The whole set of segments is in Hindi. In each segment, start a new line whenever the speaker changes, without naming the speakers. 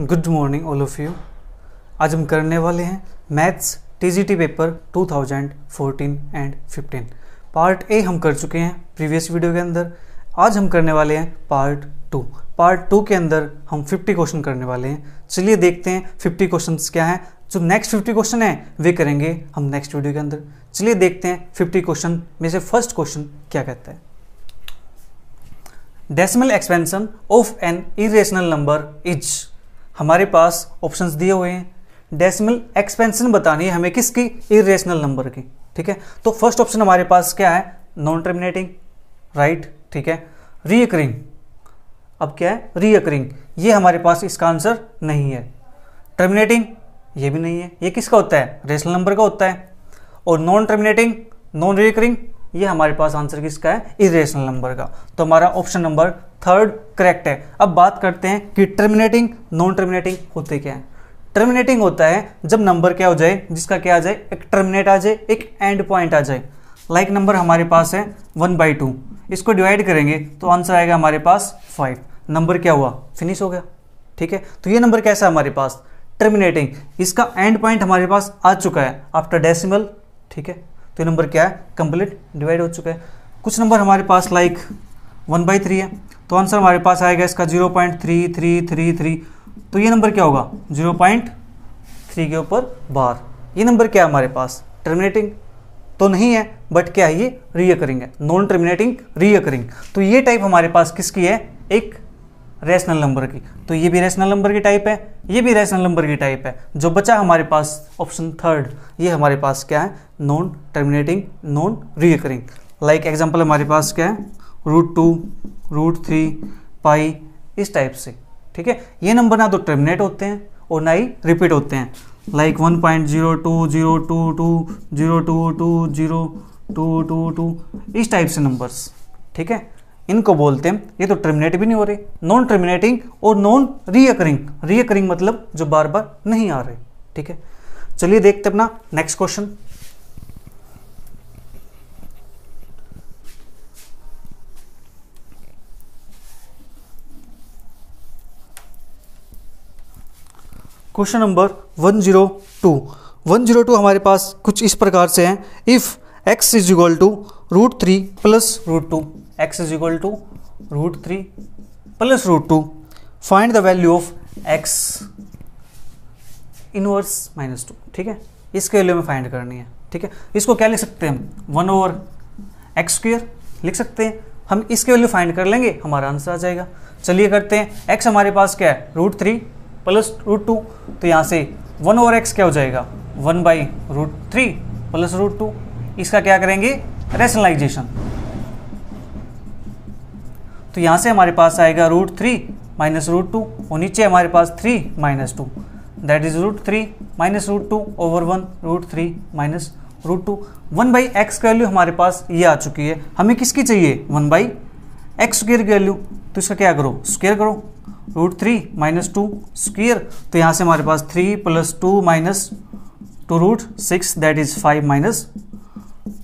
Good morning all of you आज हम करने वाले हैं maths TGT paper 2014 and 15 part A हम कर चुके हैं प्रीवियस वीडियो के अंदर आज हम करने वाले हैं पार्ट टू पार्ट टू के अंदर हम 50 क्वेश्चन करने वाले हैं चलिए देखते हैं 50 क्वेश्चन क्या हैं जो नेक्स्ट 50 क्वेश्चन हैं वे करेंगे हम नेक्स्ट वीडियो के अंदर चलिए देखते हैं फिफ्टी क्वेश्चन में से फर्स्ट क्वेश्चन क्या कहता है decimal expansion of an irrational number is हमारे पास ऑप्शंस दिए हुए हैं डेसिमल एक्सपेंशन बतानी है हमें किसकी इरेशनल नंबर की ठीक है तो फर्स्ट ऑप्शन हमारे पास क्या है नॉन टर्मिनेटिंग राइट ठीक है रीअकरिंग अब क्या है रीअकरिंग ये हमारे पास इसका आंसर नहीं है टर्मिनेटिंग ये भी नहीं है ये किसका होता है रेशनल नंबर का होता है और नॉन टर्मिनेटिंग नॉन रीअकरिंग ये हमारे पास आंसर किसका है इरेशनल नंबर का तो हमारा ऑप्शन नंबर थर्ड करेक्ट है अब बात करते हैं कि टर्मिनेटिंग नॉन टर्मिनेटिंग होते क्या है टर्मिनेटिंग होता है जब नंबर क्या हो जाए जिसका क्या आ जाए एक टर्मिनेट आ जाए एक एंड पॉइंट आ जाए लाइक like नंबर हमारे पास है वन बाई टू इसको डिवाइड करेंगे तो आंसर आएगा हमारे पास फाइव नंबर क्या हुआ फिनिश हो गया ठीक है तो ये नंबर कैसा है हमारे पास टर्मिनेटिंग इसका एंड पॉइंट हमारे पास आ चुका है आफ्टर डेसिमल ठीक है तो नंबर क्या है कंप्लीट डिवाइड हो चुका है कुछ नंबर हमारे पास लाइक वन बाई थ्री है तो आंसर हमारे पास आएगा इसका zero point three three three three तो ये नंबर क्या होगा जीरो पॉइंट थ्री के ऊपर बार ये नंबर क्या है हमारे पास टर्मिनेटिंग तो नहीं है बट क्या है ये रीअकरिंग है नॉन टर्मिनेटिंग रीअकरिंग तो ये टाइप हमारे पास किसकी है एक रेशनल नंबर की तो ये भी रेशनल नंबर की टाइप है ये भी रेशनल नंबर की टाइप है जो बचा हमारे पास ऑप्शन थर्ड ये हमारे पास क्या है non terminating non recurring like example हमारे पास क्या है root two root three pi इस टाइप से ठीक है ये नंबर ना तो टर्मिनेट होते हैं और ना ही रिपीट होते हैं like one point zero two zero two two zero two two zero two two two इस टाइप से नंबर्स ठीक है इनको बोलते हैं ये तो टर्मिनेट भी नहीं हो रहे नॉन टर्मिनेटिंग और नॉन रीअकरिंग रीअकरिंग मतलब जो बार बार नहीं आ रहे ठीक है चलिए देखते अपना नेक्स्ट क्वेश्चन क्वेश्चन नंबर 102 102 हमारे पास कुछ इस प्रकार से हैं if x is equal to root three plus root two x is equal to root three plus root two find the value of x inverse minus two ठीक है इसके वैल्यू में फाइंड करनी है ठीक है इसको क्या लिख सकते हैं हम वन ओवर एक्स स्क्र लिख सकते हैं हम इसके वैल्यू फाइंड कर लेंगे हमारा आंसर आ जाएगा चलिए करते हैं एक्स हमारे पास क्या है root three plus root two तो यहाँ से वन ओवर एक्स क्या हो जाएगा one by root three plus root two इसका क्या करेंगे रेशनलाइजेशन तो यहाँ से हमारे पास आएगा root three minus root two और नीचे हमारे पास three minus two that is root three minus root two over one root three minus root two one by x की वैल्यू हमारे पास ये आ चुकी है हमें किसकी चाहिए वन बाई एक्स स्क्र की वैल्यू तो इसका क्या करो स्क्र करो root three minus two square तो यहाँ से हमारे पास three plus two minus two root six that is five minus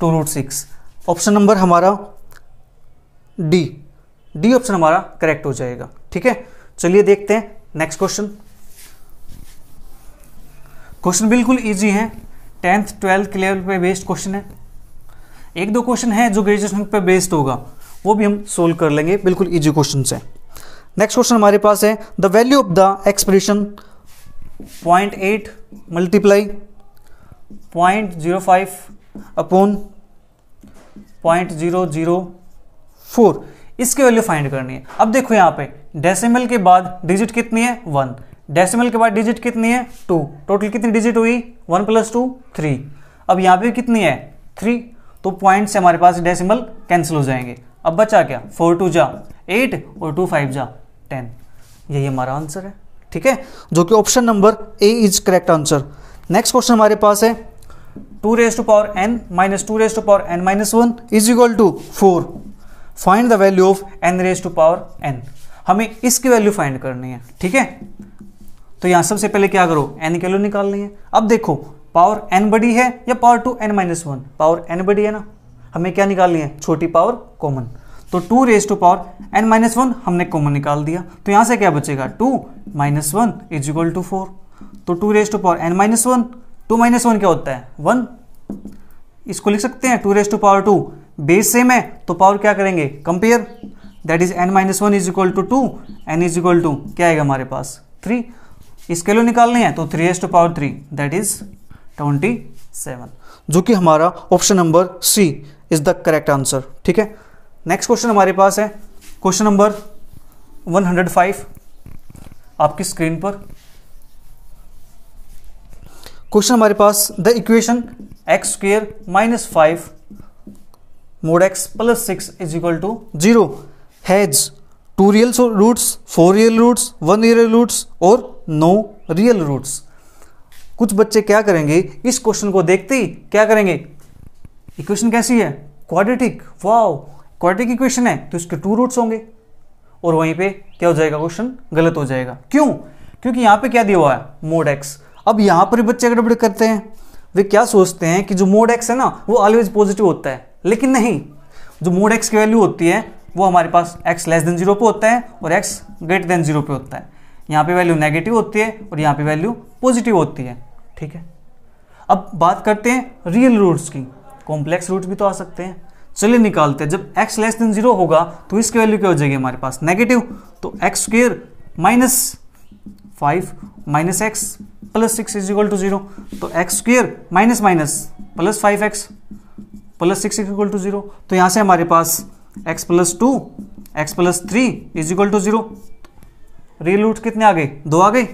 two root six option number हमारा डी डी ऑप्शन हमारा करेक्ट हो जाएगा ठीक है चलिए देखते हैं नेक्स्ट क्वेश्चन क्वेश्चन बिल्कुल इजी है टेंथ ट्वेल्थ के लेवल पे बेस्ड क्वेश्चन है एक दो क्वेश्चन है जो ग्रेजुएशन पे बेस्ड होगा वो भी हम सोल्व कर लेंगे बिल्कुल इजी क्वेश्चन है नेक्स्ट क्वेश्चन हमारे पास है the value of the expression point eight multiply point zero five upon point zero zero four इसकी वैल्यू फाइंड करनी है अब देखो यहाँ पे डेसिमल के बाद डिजिट कितनी है वन डेसिमल के बाद डिजिट कितनी है टू टोटल कितनी डिजिट हुई वन प्लस टू थ्री अब यहाँ पे कितनी है थ्री तो पॉइंट से हमारे पास डेसिमल कैंसिल हो जाएंगे अब बचा क्या फोर टू जा एट और टू फाइव जा टेन यही हमारा आंसर है ठीक है जो कि option number A is correct answer next question हमारे पास है two raise to power n minus two raise to power n minus one is equal to four find the value of n raise to power n हमें इसकी वैल्यू फाइंड करनी है ठीक है तो यहां सबसे पहले क्या करो एन की वैल्यू निकालनी है अब देखो पावर एन बड़ी है या power two n minus one power n बड़ी है ना हमें क्या निकालनी है छोटी पावर कॉमन तो two raise to power n minus one हमने कॉमन निकाल दिया तो यहां से क्या बचेगा two minus one is equal to four तो two raise to power n minus one two minus one क्या होता है वन इसको लिख सकते हैं two raise to power two base same है तो पावर क्या करेंगे compare that is n minus one is equal to two n is equal to क्या आएगा हमारे पास थ्री लिए निकालने हैं तो three as two power three that is twenty seven जो कि हमारा option number C is the correct answer ठीक है नेक्स्ट क्वेश्चन हमारे पास है question number one hundred five आपकी स्क्रीन पर क्वेश्चन हमारे पास the equation x square minus five mod x plus six is equal to zero has two real roots four real roots one real roots और नो रियल रूट्स कुछ बच्चे क्या करेंगे इस क्वेश्चन को देखते ही क्या करेंगे इक्वेशन कैसी है क्वाड्रेटिक वाओ क्वाड्रेटिक इक्वेशन है तो इसके टू रूट्स होंगे और वहीं पे क्या हो जाएगा क्वेश्चन गलत हो जाएगा क्यों क्योंकि यहां पे क्या दिया हुआ है मोड एक्स अब यहां पर बच्चे गड़बड़ करते हैं वे क्या सोचते हैं कि जो मोड एक्स है ना वो ऑलवेज पॉजिटिव होता है लेकिन नहीं जो मोड एक्स की वैल्यू होती है वो हमारे पास एक्स लेस देन जीरो पे होता है और एक्स ग्रेटर देन जीरो पे होता है यहाँ पे वैल्यू नेगेटिव होती है और यहाँ पे वैल्यू पॉजिटिव होती है ठीक है अब बात करते हैं रियल रूट्स की कॉम्प्लेक्स रूट भी तो आ सकते हैं चलिए निकालते हैं जब x लेस देन जीरो होगा तो इसकी वैल्यू क्या हो जाएगी हमारे पास नेगेटिव तो x square minus five minus x plus six is equal to zero तो x square minus minus plus five x plus six equal to zero तो यहां से हमारे पास x plus two x plus three is equal to zero real root कितने आ गए दो आ गए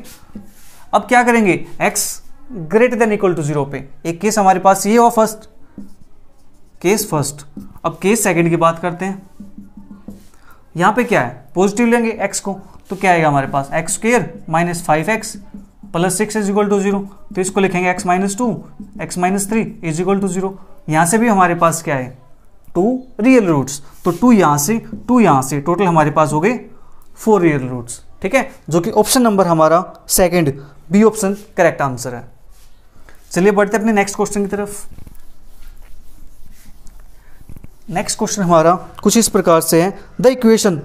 अब क्या करेंगे x greater than equal to zero पे एक केस हमारे पास ये हुआ फर्स्ट केस फर्स्ट अब केस सेकंड की बात करते हैं यहां पे क्या है पॉजिटिव लेंगे x को तो क्या आएगा हमारे पास x square minus five x plus six is equal to zero तो इसको लिखेंगे x minus two x minus three is equal to zero यहाँ से भी हमारे पास क्या है टू रियल रूट्स तो टू यहाँ से टू यहाँ से टोटल हमारे पास हो गए फोर रियल रूट्स ठीक है जो कि ऑप्शन नंबर हमारा second B option correct answer है चलिए बढ़ते अपने नेक्स्ट क्वेश्चन की तरफ नेक्स्ट क्वेश्चन हमारा कुछ इस प्रकार से है the equation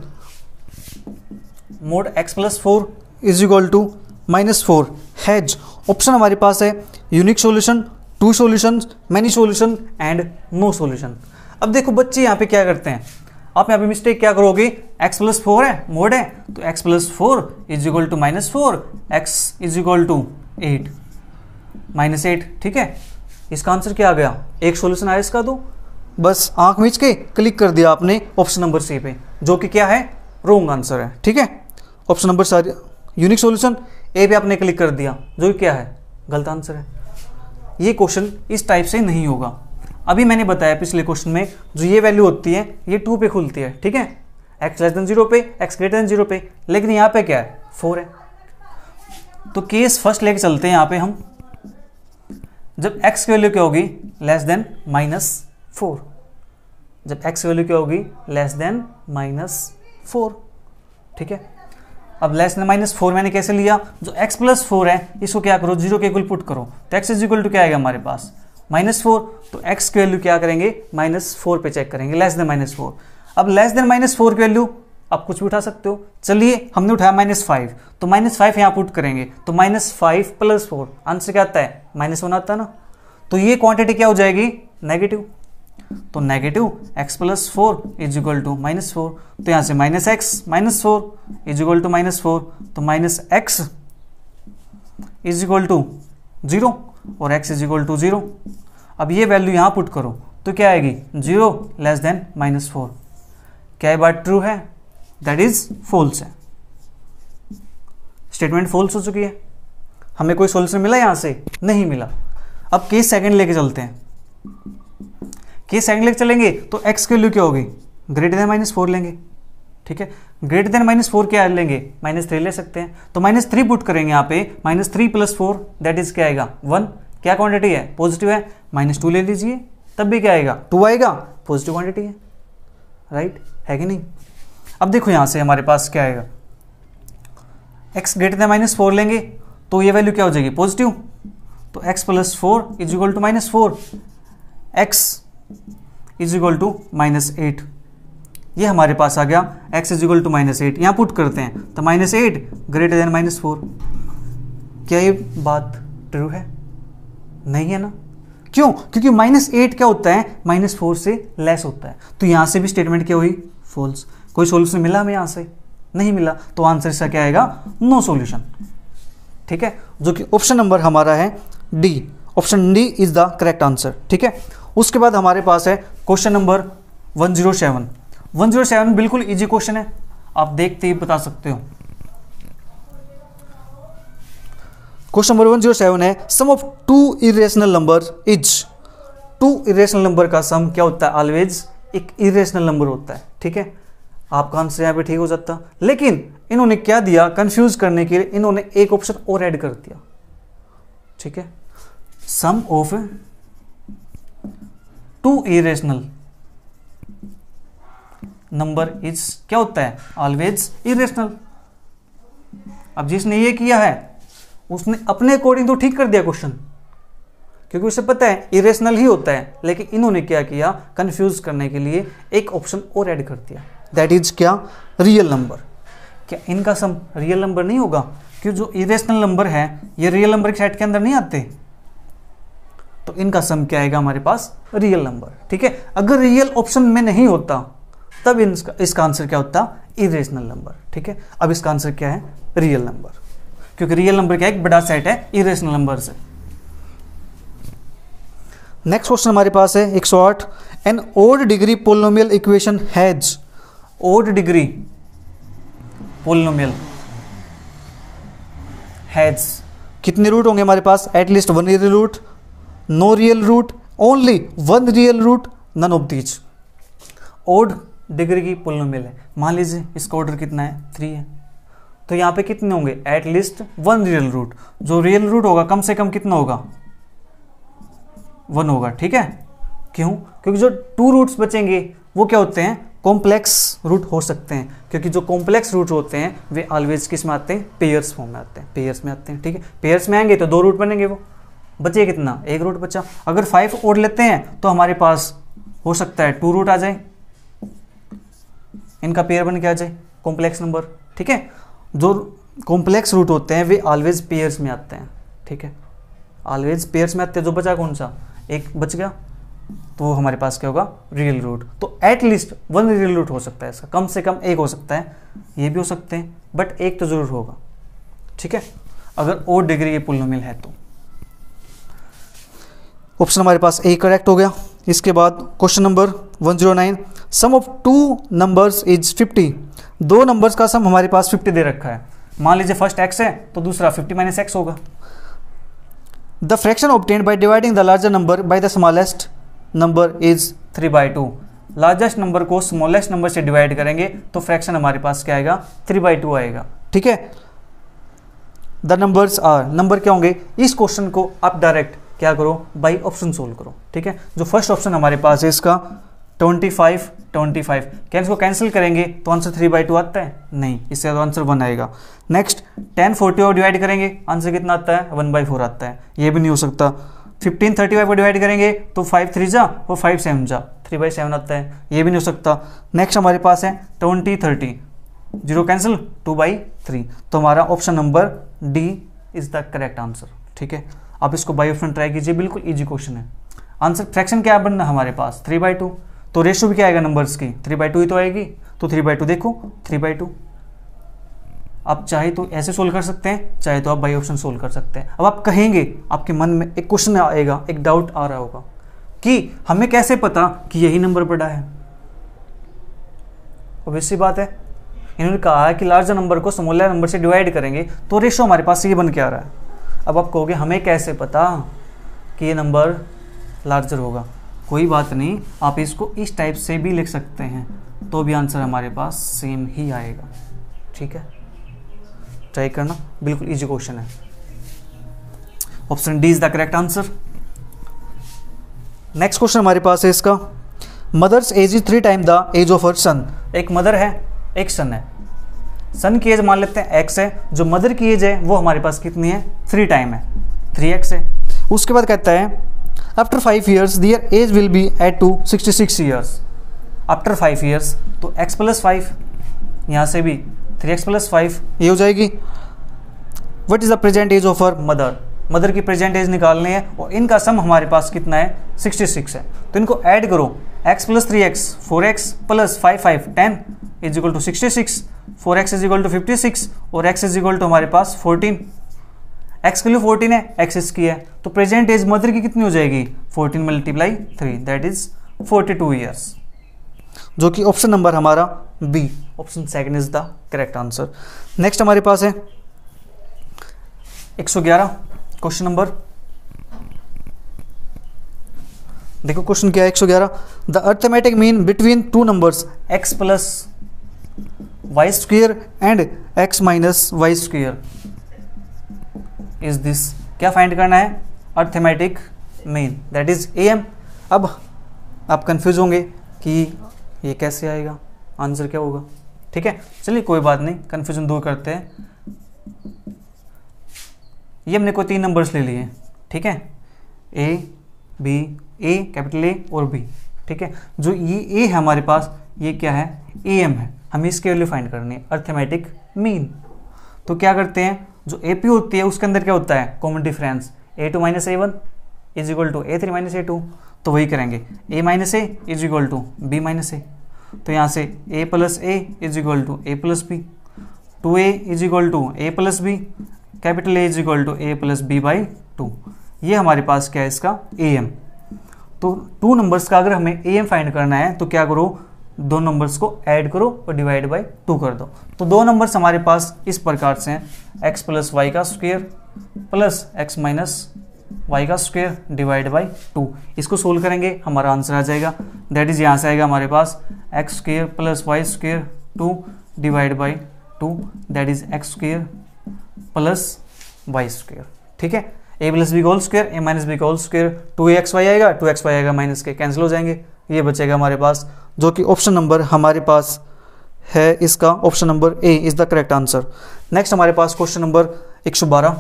mod x plus four is equal to minus four has option हमारे पास है unique solution two solution many solution and no solution अब देखो बच्चे यहाँ पे क्या करते हैं आप यहाँ पे मिस्टेक क्या करोगे x प्लस फोर है मोड है तो x plus four is equal to minus four x is equal to eight minus eight ठीक है इसका आंसर क्या आ गया एक सॉल्यूशन आया इसका तो बस आंख मिच के क्लिक कर दिया आपने ऑप्शन नंबर सी पे जो कि क्या है रोंग आंसर है ठीक है option number sorry unique solution A पे आपने क्लिक कर दिया जो क्या है गलत आंसर है ये क्वेश्चन इस टाइप से नहीं होगा अभी मैंने बताया पिछले क्वेश्चन में जो ये वैल्यू होती है ये टू पे खुलती है ठीक है एक्स लेस देन जीरो पे एक्स ग्रेटर देन जीरो पे लेकिन यहाँ पे क्या है फोर है तो केस फर्स्ट लेके चलते हैं यहाँ पे हम जब एक्स की वैल्यू क्या होगी लेस देन माइनस फोर जब एक्स की वैल्यू क्या होगी लेस देन माइनस फोर ठीक है अब लेस माइनस फोर मैंने कैसे लिया जो एक्स प्लस फोर है इसको क्या करो जीरो के इक्वल पुट करो तो एक्स इज इक्वल टू क्या आएगा हमारे पास माइनस फोर तो एक्स की वैल्यू क्या करेंगे माइनस फोर पर चेक करेंगे लेस देन माइनस फोर अब लेस देन माइनस फोर की वैल्यू आप कुछ भी उठा सकते हो चलिए हमने उठाया माइनस फाइव तो माइनस फाइव यहाँ पुट करेंगे तो minus five plus four answer क्या आता है माइनस वन आता है ना तो ये क्वांटिटी क्या हो जाएगी नेगेटिव तो negative x plus four is equal to minus four तो यहां से minus x minus four is equal to minus four तो minus x is equal to zero और x is equal to zero अब ये वैल्यू यहां पुट करो तो क्या आएगी zero less than minus four क्या बात ट्रू है दैट इज फॉल्स है स्टेटमेंट फॉल्स हो चुकी है हमें कोई सोल्यूशन मिला यहां से नहीं मिला अब केस सेकंड लेके चलते हैं ये सेकेंड लेग चलेंगे तो एक्स की वैल्यू क्या होगी ग्रेटर देन माइनस फोर लेंगे ठीक है ग्रेटर देन माइनस फोर क्या लेंगे माइनस थ्री ले सकते हैं तो माइनस थ्री पुट करेंगे यहाँ पे minus three plus four that is क्या आएगा वन क्या क्वांटिटी है पॉजिटिव है माइनस टू ले लीजिए तब भी क्या आएगा टू आएगा पॉजिटिव क्वांटिटी है राइट है कि नहीं अब देखो यहाँ से हमारे पास क्या आएगा x greater than minus four लेंगे तो ये वैल्यू क्या हो जाएगी पॉजिटिव तो x plus four is equal to minus four x is equal to minus eight ये हमारे पास आ गया x is equal to minus eight यहाँ पुट करते हैं तो minus eight greater than minus four क्या ये बात ट्रू है नहीं है ना क्यों क्योंकि माइनस एट क्या होता है माइनस फोर से लेस होता है तो यहाँ से भी स्टेटमेंट क्या हुई फॉल्स कोई सोल्यूशन मिला हमें यहाँ से नहीं मिला तो आंसर इसका क्या आएगा नो सोल्यूशन ठीक है जो कि ऑप्शन नंबर हमारा है D option D is the correct answer ठीक है उसके बाद हमारे पास है क्वेश्चन नंबर 107 107 बिल्कुल इजी क्वेश्चन है आप देखते ही बता सकते हो क्वेश्चन नंबर 107 है sum of two irrational number is two irrational number का सम क्या होता है ऑलवेज एक इरेशनल नंबर होता है ठीक है आपका आंसर यहां पे ठीक हो जाता लेकिन इन्होंने क्या दिया कंफ्यूज करने के लिए इन्होंने एक ऑप्शन और ऐड कर दिया ठीक है sum of two irrational number is क्या होता है ऑलवेज इरेशनल अब जिसने ये किया है उसने अपने अकॉर्डिंग तो ठीक कर दिया क्वेश्चन क्योंकि उसे पता है इरेशनल ही होता है लेकिन इन्होंने क्या किया कंफ्यूज करने के लिए एक ऑप्शन और ऐड कर दिया दैट इज क्या रियल नंबर क्या इनका सम रियल नंबर नहीं होगा क्यों जो इरेशनल नंबर है ये रियल नंबर के सेट के अंदर नहीं आते तो इनका सम क्या आएगा हमारे पास रियल नंबर ठीक है अगर रियल ऑप्शन में नहीं होता तब इनका इसका आंसर क्या होता इरेशनल नंबर ठीक है अब इसका आंसर क्या है रियल नंबर क्योंकि रियल नंबर क्या एक बड़ा सेट है इरेशनल नंबर से नेक्स्ट क्वेश्चन हमारे पास है एक सौ आठ an odd degree polynomial equation has odd degree polynomial has कितने रूट होंगे हमारे पास at least one real root no real root only one real root none of these odd degree की पोलिनोमियल है मान लीजिए इसका ऑर्डर कितना है थ्री है तो यहाँ पे कितने होंगे at least one real root जो रियल रूट होगा कम से कम कितना होगा वन होगा ठीक है क्यों क्योंकि जो टू रूट्स बचेंगे वो क्या होते हैं कॉम्प्लेक्स रूट हो सकते हैं क्योंकि जो कॉम्प्लेक्स रूट होते हैं वे ऑलवेज किस में आते हैं पेयर्स फॉर्म में आते हैं पेयर्स में आते हैं ठीक है पेयर्स में आएंगे तो दो रूट बनेंगे वो बचे कितना एक रूट बचा अगर फाइव और लेते हैं तो हमारे पास हो सकता है टू रूट आ जाए इनका पेयर बन के आ जाए कॉम्प्लेक्स नंबर ठीक है जो कॉम्प्लेक्स रूट होते हैं वे ऑलवेज पेयर्स में आते हैं ठीक है ऑलवेज पेयर्स में आते हैं जो बचा कौन सा एक बच गया तो हमारे पास क्या होगा रियल रूट तो एटलीस्ट वन रियल रूट हो सकता है इसका कम से कम एक हो सकता है ये भी हो सकते हैं बट एक तो ज़रूर होगा ठीक है अगर ओ डिग्री ये मिल है तो ऑप्शन हमारे पास ए करेक्ट हो गया इसके बाद question number 109 sum of two numbers is 50 दो नंबर्स का सम हमारे पास 50 दे रखा है मान लीजिए फर्स्ट एक्स है तो दूसरा 50 माइनस एक्स होगा the fraction obtained by dividing the larger number by the smallest number is three by two largest number को स्मॉलेस्ट नंबर से डिवाइड करेंगे तो फ्रैक्शन हमारे पास क्या आएगा थ्री बाई टू आएगा ठीक है द नंबर्स आर नंबर क्या होंगे इस क्वेश्चन को आप डायरेक्ट क्या करो बाई ऑप्शन सोल्व करो ठीक है जो फर्स्ट ऑप्शन हमारे पास है इसका 25, 25 क्या इसको कैंसिल करेंगे तो आंसर थ्री बाई टू आता है नहीं इससे तो आंसर वन आएगा नेक्स्ट टेन फोर्टी और डिवाइड करेंगे आंसर कितना आता है वन बाई फोर आता है ये भी नहीं हो सकता फिफ्टीन थर्टी फाइव को डिवाइड करेंगे तो फाइव थ्री जा और फाइव सेवन जा थ्री बाई सेवन आता है ये भी नहीं हो सकता नेक्स्ट हमारे पास है twenty thirty zero cancel two by three तो हमारा option number D is the correct answer ठीक है आप इसको बाई ऑप्शन ट्राई कीजिए बिल्कुल ईजी क्वेश्चन है आंसर फ्रैक्शन क्या बनना हमारे पास थ्री बाई टू तो रेशो भी क्या आएगा नंबर्स की थ्री बाई टू ही तो आएगी तो थ्री बाई टू देखो थ्री बाई टू आप चाहे तो ऐसे सोल्व कर सकते हैं चाहे तो आप बाई ऑप्शन सोल्व कर सकते हैं अब आप कहेंगे आपके मन में एक क्वेश्चन आएगा एक डाउट आ रहा होगा कि हमें कैसे पता कि यही नंबर बड़ा है ऑब्वियसली सी बात है इन्होंने कहा है कि लार्जर नंबर को स्मॉलर नंबर से डिवाइड करेंगे तो रेशो हमारे पास ये बन के आ रहा है अब आप कहोगे हमें कैसे पता कि ये नंबर लार्जर होगा कोई बात नहीं आप इसको इस टाइप से भी लिख सकते हैं तो भी आंसर हमारे पास सेम ही आएगा ठीक है ट्राई करना बिल्कुल इजी क्वेश्चन है option D is the correct answer next question हमारे पास है इसका mother's age is three time the age of her son एक मदर है एक सन है सन की एज मान लेते हैं एक्स है जो मदर की एज है वो हमारे पास कितनी है थ्री टाइम है थ्री एक्स है उसके बाद कहता है after five years their age will be eight two sixty six years after five years तो एक्स प्लस फाइव यहाँ से भी थ्री एक्स प्लस फाइव ये हो जाएगी what is the present age of her mother mother की प्रेजेंट एज निकालनी है और इनका सम हमारे पास कितना है सिक्सटी सिक्स है तो इनको ऐड करो x plus three x four x plus five five ten is equal to sixty six four x is equal to fifty six और एक्स इज इक्वल टू हमारे पास फोर्टीन एक्स के लिए फोर्टीन है एक्स की है तो प्रेजेंट एज मदर की कितनी हो जाएगी fourteen multiply three that is forty two years जो कि ऑप्शन नंबर हमारा B option second is the correct answer next हमारे पास है 111 क्वेश्चन नंबर देखो क्वेश्चन क्या है 111 the arithmetic mean between two numbers x plus y square and x minus y square is this क्या फाइंड करना है arithmetic mean that is A M अब आप कंफ्यूज होंगे कि ये कैसे आएगा आंसर क्या होगा ठीक है चलिए कोई बात नहीं कंफ्यूजन दूर करते हैं ये हमने कोई तीन नंबर्स ले लिए ठीक है A B A capital A और बी ठीक है जो ये ए है हमारे पास ये क्या है ए एम है हमें इसके वैल्यू फाइंड करनी है अर्थमेटिक मीन तो क्या करते हैं जो ए पी होती है उसके अंदर क्या होता है common difference a two minus a one is equal to a three minus a two तो वही करेंगे a minus a is equal to b minus a तो यहाँ से a plus a is equal to a plus b two a is equal to a plus b capital A is equal to a plus b by two ये हमारे पास क्या है इसका ए एम तो टू नंबर्स का अगर हमें ए एम फाइंड करना है तो क्या करो दो नंबर्स को ऐड करो और डिवाइड बाई टू कर दो तो दो नंबर्स हमारे पास इस प्रकार से हैं एक्स प्लस वाई का square plus x minus y का स्क्वेयर डिवाइड बाई टू इसको सोल्व करेंगे हमारा आंसर आ जाएगा दैट इज़ यहाँ से आएगा हमारे पास x square plus y square two divide by two that is x square plus y square ठीक है a plus b whole square a minus b का whole square two x y आएगा टू एक्स वाई आएगा माइनस के कैंसिल हो जाएंगे ये बचेगा हमारे पास जो कि ऑप्शन नंबर हमारे पास है इसका option number A is the correct answer next हमारे पास क्वेश्चन नंबर 112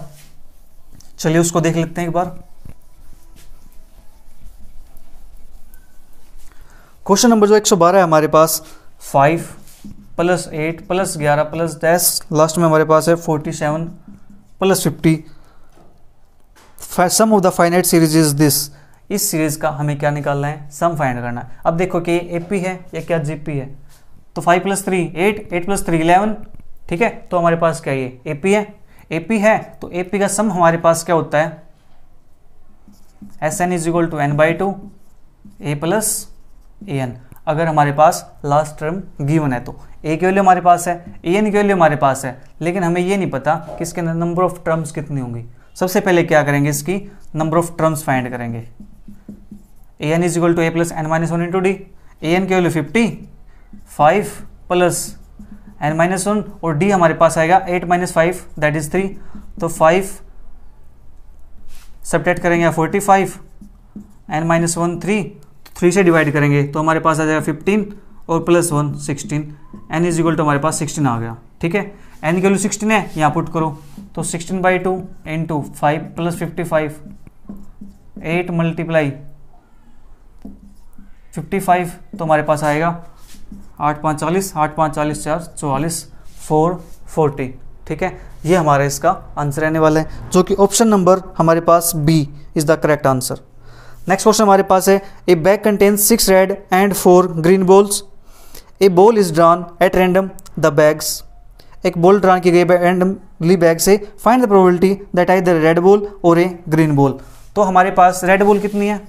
चलिए उसको देख लेते हैं एक बार क्वेश्चन नंबर जो 112 है हमारे पास 5 प्लस एट प्लस ग्यारह प्लस दस लास्ट में हमारे पास है 47 plus fifty sum of the finite series is this इस सीरीज़ का हमें क्या निकालना है सम फाइंड करना है अब देखो कि ए पी है या क्या जी पी है तो five plus three eight eight plus three eleven ठीक है तो हमारे पास क्या ये ए पी है ए पी है तो ए पी का सम हमारे पास क्या होता है S n is equal to n by two a plus a n अगर हमारे पास लास्ट टर्म गिवन है तो ए के वैल्यू हमारे पास है ए एन के वैल्यू हमारे पास है लेकिन हमें ये नहीं पता कि इसके अंदर नंबर ऑफ टर्म्स कितनी होंगी सबसे पहले क्या करेंगे इसकी नंबर ऑफ टर्म्स फाइंड करेंगे a n is equal to a plus n minus one into d a n value fifty five plus n minus one और डी हमारे पास आएगा eight minus five that is three तो फाइव सब्टेक्ट करेंगे forty five n minus one three three से डिवाइड करेंगे तो हमारे पास आ जाएगा फिफ्टीन और plus one sixteen n is equal to हमारे पास सिक्सटीन आ गया ठीक है एन की वैल्यू सिक्सटीन है यहाँ पुट करो तो sixteen by two into five plus fifty five eight multiply fifty five तो हमारे पास आएगा आठ पाँच चालीस आठ पाँच चालीस चार चौवालीस फोर फोर्टी ठीक है ये हमारा इसका आंसर रहने वाला है जो कि ऑप्शन नंबर हमारे पास B is the correct answer next question हमारे पास है a bag contains six red and four green balls a ball is drawn at random the bags एक बॉल ड्रॉन की गई रैंडमली बैग से find the probability that I the red ball और ए ग्रीन बॉल तो हमारे पास रेड बॉल कितनी है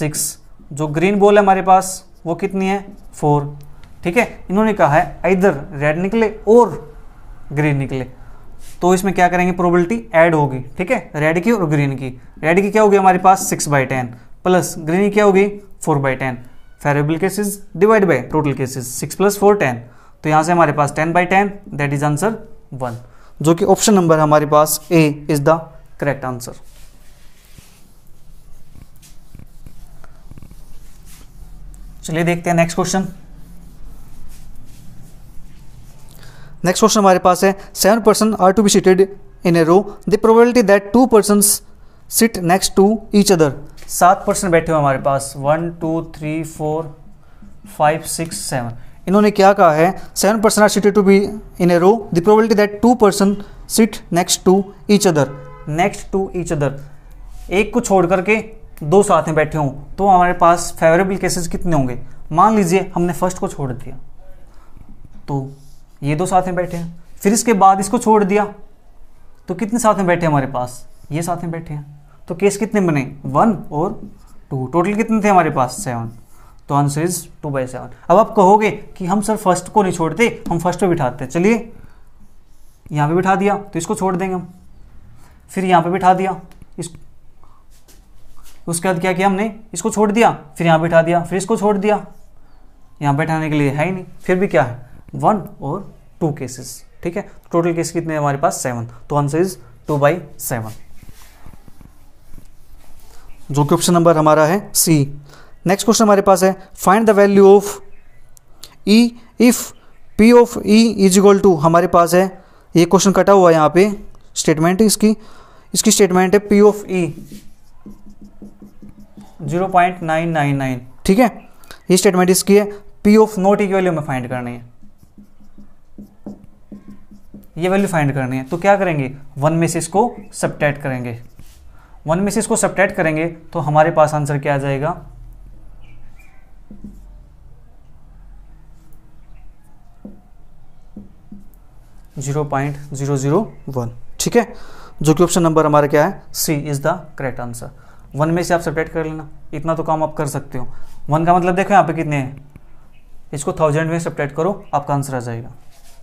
सिक्स जो ग्रीन बॉल है हमारे पास वो कितनी है फोर ठीक है इन्होंने कहा है इधर रेड निकले और ग्रीन निकले तो इसमें क्या करेंगे प्रोबेबिलिटी ऐड होगी ठीक है रेड की और ग्रीन की रेड की क्या होगी हमारे पास six by ten plus green की क्या होगी four by ten favourable cases divide by total cases six plus four ten तो यहाँ से हमारे पास ten by ten that is answer one जो कि ऑप्शन नंबर हमारे पास ए इज द करेक्ट आंसर चलिए देखते हैं नेक्स्ट क्वेश्चन नेक्स्ट क्वेश्चन हमारे पास है seven person are to be seated in a row the probability that two person sit next to each other सात पर्सन बैठे हुए हमारे पास one two three four five six seven इन्होंने क्या कहा है seven person are seated to be in a row the probability that two person sit next to each other next to each other एक को छोड़ करके दो साथ में बैठे हों तो हमारे पास फेवरेबल केसेस कितने होंगे मान लीजिए हमने फर्स्ट को छोड़ दिया तो ये दो साथ में बैठे हैं फिर इसके बाद इसको छोड़ दिया तो कितने साथ में बैठे हमारे पास ये साथ में बैठे हैं तो केस कितने बने वन और टू टोटल कितने थे हमारे पास सेवन तो answer is two by seven अब आप कहोगे कि हम सर फर्स्ट को नहीं छोड़ते हम फर्स्ट पर बिठाते हैं चलिए यहाँ पे बिठा दिया तो इसको छोड़ देंगे हम फिर यहाँ पे बिठा दिया इस उसके बाद क्या किया हमने इसको छोड़ दिया फिर यहाँ बैठा दिया फिर इसको छोड़ दिया यहाँ बैठाने के लिए है ही नहीं फिर भी क्या है वन और टू केसेस ठीक है टोटल तो केस कितने हमारे पास सेवन तो answer is two by seven जो कि ऑप्शन नंबर हमारा है सी नेक्स्ट क्वेश्चन हमारे पास है find the value of E if P of E is equal to हमारे पास है ये क्वेश्चन कटा हुआ है यहाँ पे स्टेटमेंट इसकी इसकी स्टेटमेंट है P of E zero point nine nine nine ठीक है ये स्टेटमेंट इसकी है पी ऑफ नोट की वैल्यू हमें फाइंड करनी है ये वैल्यू फाइंड करनी है तो क्या करेंगे वन में से इसको सब्टैक्ट करेंगे वन में से इसको सब्टैक्ट करेंगे तो हमारे पास आंसर क्या आ जाएगा zero point zero zero one ठीक है जो कि ऑप्शन नंबर हमारा क्या है C is the correct answer one में से आप सपरेट कर लेना इतना तो काम आप कर सकते हो वन का मतलब देखो यहाँ पे कितने हैं इसको थाउजेंड में सपरेट करो आपका आंसर आ जाएगा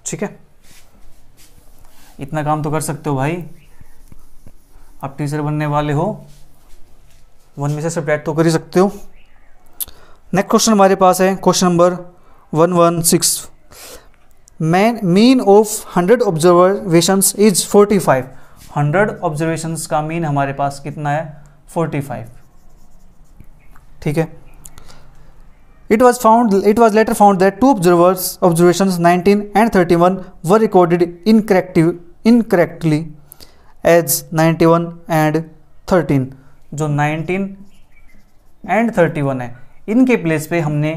ठीक है इतना काम तो कर सकते हो भाई आप टीचर बनने वाले हो वन में से सपरेट तो कर ही सकते हो नेक्स्ट क्वेश्चन हमारे पास है question number one one six mean mean of hundred observations is forty five hundred observations का मीन हमारे पास कितना है 45 ठीक है it was found it was later found that two observers observation nineteen and thirty one were recorded in corrective in correctly as ninety one and thirteen जो नाइनटीन एंड थर्टी वन है इनके प्लेस पे हमने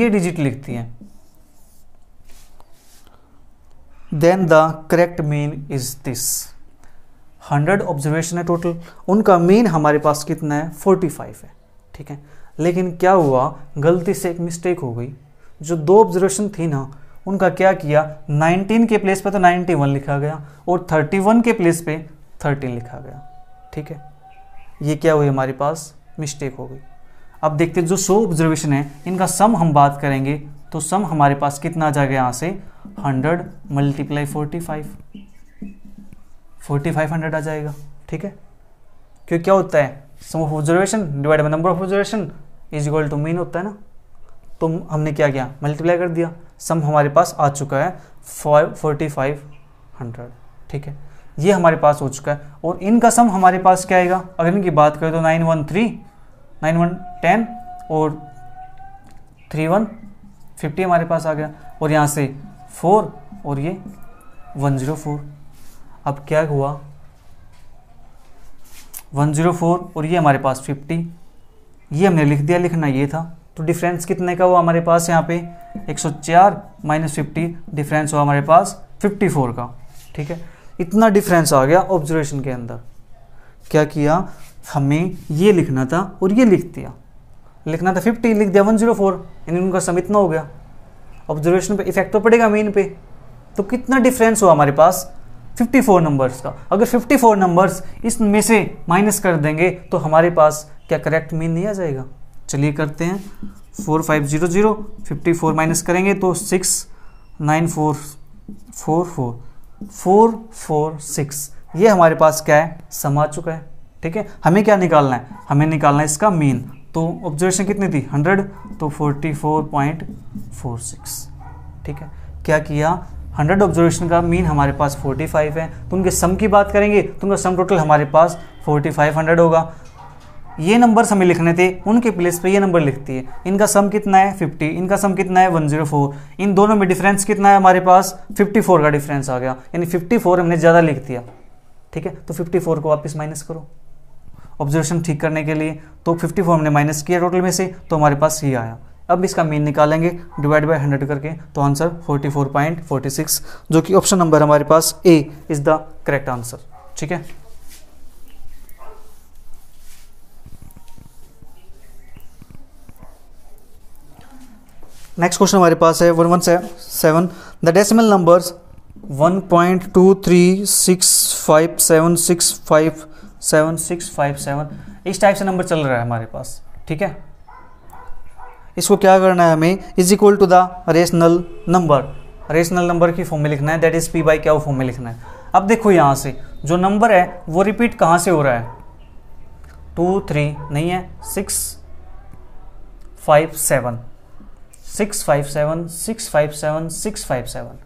ये डिजिट लिख दी है then the correct mean is this hundred observation है टोटल उनका मेन हमारे पास कितना है फोर्टी फाइव है ठीक है लेकिन क्या हुआ गलती से एक मिस्टेक हो गई जो दो ऑब्जर्वेशन थी ना उनका क्या किया 19 के प्लेस पे तो 91 लिखा गया और 31 के प्लेस पे 13 लिखा गया ठीक है ये क्या हुई हमारे पास मिस्टेक हो गई अब देखते जो सौ ऑब्जर्वेशन है इनका सम हम बात करेंगे तो सम हमारे पास कितना आ जाएगा यहाँ से 100 multiply five forty five hundred आ जाएगा ठीक है क्योंकि क्या होता है sum of observation divide by number of observation is equal to mean होता है ना तो हमने क्या किया मल्टीप्लाई कर दिया सम हमारे पास आ चुका है फोर्टी फाइव हंड्रेड ठीक है ये हमारे पास हो चुका है और इनका सम हमारे पास क्या आएगा अगर इनकी बात करें तो nine one three nine one ten और थ्री वन फिफ्टी हमारे पास आ गया और यहाँ से फोर और ये वन ज़ीरो फोर अब क्या हुआ 104 और ये हमारे पास 50 ये हमने लिख दिया लिखना ये था तो डिफरेंस कितने का हुआ हमारे पास यहाँ पे 104 सौ चार माइनस फिफ्टी डिफरेंस हुआ हमारे पास 54 का ठीक है इतना डिफरेंस आ गया ऑब्जर्वेशन के अंदर क्या किया हमें ये लिखना था और ये लिख दिया लिखना था 50 लिख दिया 104 जीरो यानी उनका सम इतना हो गया ऑब्जर्वेशन पे इफेक्ट तो पड़ेगा मेन पे तो कितना डिफरेंस हुआ हमारे पास 54 नंबर्स का अगर 54 नंबर्स इसमें से माइनस कर देंगे तो हमारे पास क्या करेक्ट मीन नहीं आ जाएगा चलिए करते हैं four five zero zero fifty four minus करेंगे तो six nine four four four four four six ये हमारे पास क्या है समा चुका है ठीक है हमें क्या निकालना है हमें निकालना है इसका मीन तो ऑब्जर्वेशन कितनी थी हंड्रेड तो forty four point four six ठीक है क्या किया हंड्रेड ऑब्जर्वेशन का मीन हमारे पास फोर्टी फाइव है तो उनके सम की बात करेंगे तो उनका सम टोटल हमारे पास हंड्रेड होगा ये नंबर्स हमें लिखने थे उनके प्लेस पे ये नंबर लिखती है इनका सम कितना है फिफ्टी इनका सम कितना है वन जीरो फोर इन दोनों में डिफरेंस कितना है हमारे पास फिफ्टी फोर का डिफरेंस आ गया यानी फिफ्टी फोर हमने ज़्यादा लिख दिया ठीक है तो फिफ्टी फोर को वापस माइनस करो ऑब्जर्वेशन ठीक करने के लिए तो फिफ्टी फोर हमने माइनस किया टोटल में से तो हमारे पास ये आया अब इसका मीन निकालेंगे डिवाइड बाय हंड्रेड करके तो answer forty four point forty six जो कि ऑप्शन नंबर हमारे पास ए इज द करेक्ट आंसर ठीक है नेक्स्ट क्वेश्चन हमारे पास है one one seven the decimal numbers one point two three six five seven six five seven six five seven इस टाइप से नंबर चल रहा है हमारे पास ठीक है इसको क्या करना है हमें is equal to the rational number rational number की फॉर्म में लिखना है दैट इज़ पी बाई क्या फॉर्म में लिखना है अब देखो यहाँ से जो नंबर है वो रिपीट कहाँ से हो रहा है टू थ्री नहीं है six five seven six five seven six five seven six five seven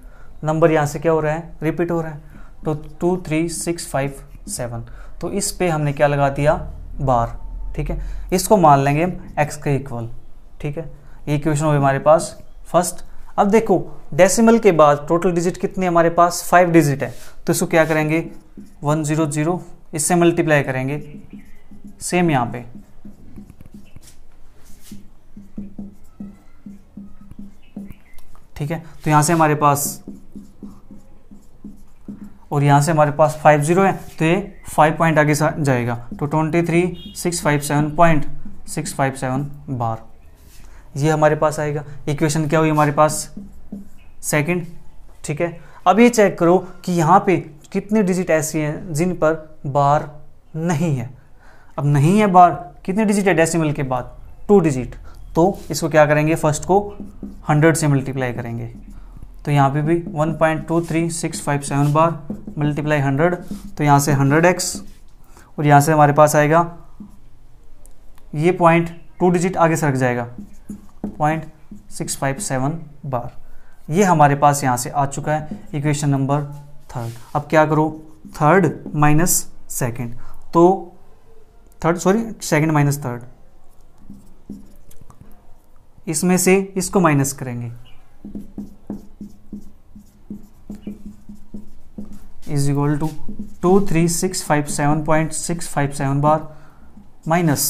number यहाँ से क्या हो रहा है रिपीट हो रहा है तो two three six five seven तो इस पे हमने क्या लगा दिया बार ठीक है इसको मान लेंगे हम एक्स के इक्वल ठीक है ये क्वेश्चन हुए हमारे पास फर्स्ट अब देखो डेसिमल के बाद टोटल डिजिट कितने हमारे पास फाइव डिजिट है तो इसको क्या करेंगे वन जीरो जीरो इससे मल्टीप्लाई करेंगे सेम यहां पे ठीक है तो यहां से हमारे पास और यहां से हमारे पास फाइव जीरो है तो ये फाइव पॉइंट आगे जाएगा तो twenty three six five seven point six five seven bar ये हमारे पास आएगा इक्वेशन क्या हुई हमारे पास सेकंड ठीक है अब ये चेक करो कि यहाँ पे कितने डिजिट ऐसे हैं जिन पर बार नहीं है अब नहीं है बार कितने डिजिट है डेसिमल के बाद टू डिजिट तो इसको क्या करेंगे फर्स्ट को हंड्रेड से मल्टीप्लाई करेंगे तो यहाँ पे भी 1.23657 बार मल्टीप्लाई 100 तो यहाँ से 100x और यहाँ से हमारे पास आएगा ये पॉइंट टू डिजिट आगे सरक जाएगा point six five seven bar ये हमारे पास यहाँ से आ चुका है इक्वेशन नंबर थर्ड अब क्या करो थर्ड माइनस सेकेंड तो third sorry second minus third इसमें से इसको माइनस करेंगे is equal to two three six five seven point six five seven bar minus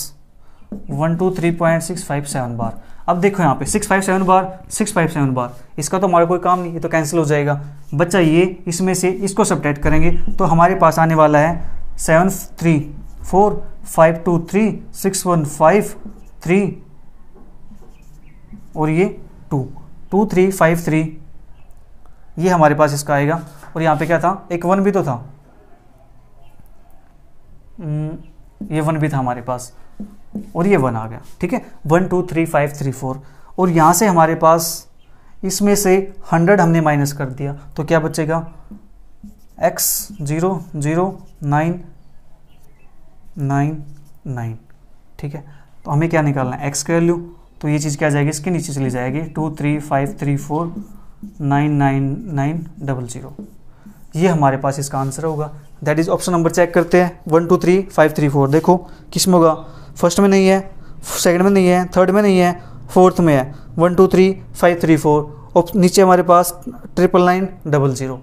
one two three point six five seven bar अब देखो यहाँ पे six five seven bar six five seven bar इसका तो हमारा कोई काम नहीं ये तो कैंसिल हो जाएगा बच्चा ये इसमें से इसको सब्ट्रैक्ट करेंगे तो हमारे पास आने वाला है seven three four five two three six one five three और ये two two three five three ये हमारे पास इसका आएगा और यहाँ पे क्या था एक वन भी तो था हम्म, ये वन भी था हमारे पास और ये वन आ गया ठीक है one two three five three four और यहाँ से हमारे पास इसमें से हंड्रेड हमने माइनस कर दिया तो क्या बचेगा x zero zero nine nine nine ठीक है तो हमें क्या निकालना है एक्स की वैल्यू तो ये चीज़ क्या जाएगी इसके नीचे चली जाएगी two three five three four nine nine nine double zero ये हमारे पास इसका आंसर होगा that is option number check करते हैं one two three five three four देखो किस में होगा फर्स्ट में नहीं है सेकंड में नहीं है थर्ड में नहीं है फोर्थ में है one two three five three four और नीचे हमारे पास ट्रिपल नाइन डबल ज़ीरो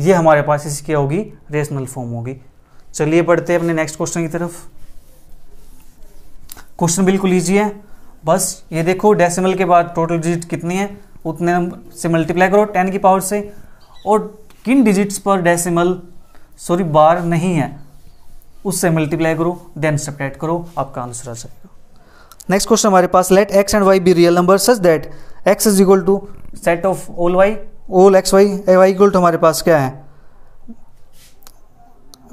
ये हमारे पास इसकी क्या होगी रेशनल फॉर्म होगी चलिए पढ़ते हैं अपने नेक्स्ट क्वेश्चन की तरफ क्वेश्चन बिल्कुल ईजी है बस ये देखो डेसिमल के बाद टोटल डिजिट कितनी है उतने से मल्टीप्लाई करो टेन की पावर से और किन डिजिट्स पर डेसिमल सॉरी बार नहीं है उससे मल्टीप्लाई करो देन सपरेट करो आपका आंसर आ जाएगा नेक्स्ट क्वेश्चन हमारे पास let x and y be real number such that x is equal to set of all y all x y a y equal to हमारे पास क्या है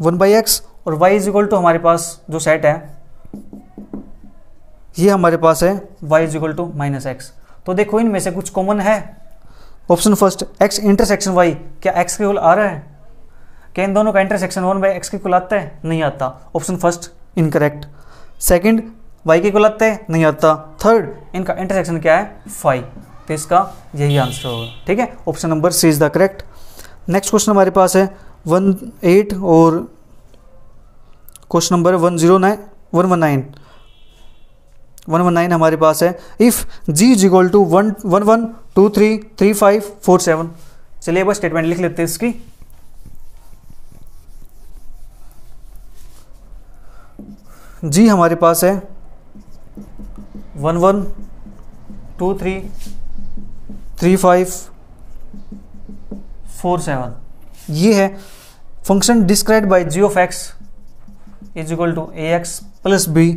वन बाई एक्स और वाई इज इक्वल टू हमारे पास जो सेट है ये हमारे पास है y is equal to minus x तो देखो इनमें से कुछ कॉमन है option first x intersection y क्या एक्स के केवल आ रहा है क्या इन दोनों का इंटरसेक्शन वन बाई एक्स के कुल आता है नहीं आता option first incorrect second y के कुल आता है नहीं आता थर्ड इनका इंटरसेक्शन क्या है फाइव तो इसका यही आंसर होगा ठीक है option number C is the correct next question हमारे पास है वन एट और question number one zero nine one one nine one one nine हमारे पास है if G is equal to one one one two three three five four seven चलिए बस स्टेटमेंट लिख लेते हैं इसकी जी हमारे पास है one one two three three five four seven ये है function describe by G of x is equal to a x plus b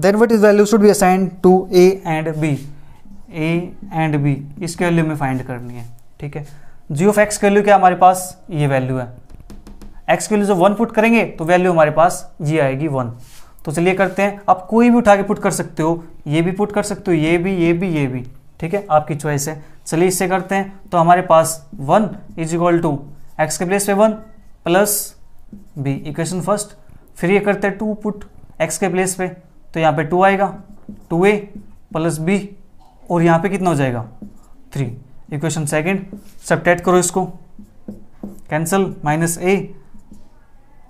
then what is value should be assign to a and b a and b इसकी वैल्यू में फाइंड करनी है ठीक है जी ऑफ एक्स वैल्यू क्या हमारे पास ये वैल्यू है एक्स वैल्यू जब वन पुट करेंगे तो वैल्यू हमारे पास ये आएगी वन तो चलिए करते हैं आप कोई भी उठा के पुट कर सकते हो ये भी पुट कर सकते हो ये भी ये भी ये भी ठीक है आपकी चॉइस है चलिए इससे करते हैं तो हमारे पास one is equal to x के प्लेस पे one plus b equation first फिर ये करते हैं टू पुट एक्स के प्लेस पे तो यहाँ पे टू आएगा टू ए प्लस बी और यहाँ पे कितना हो जाएगा थ्री इक्वेशन सेकेंड सब्ट्रैक्ट करो इसको कैंसिल माइनस ए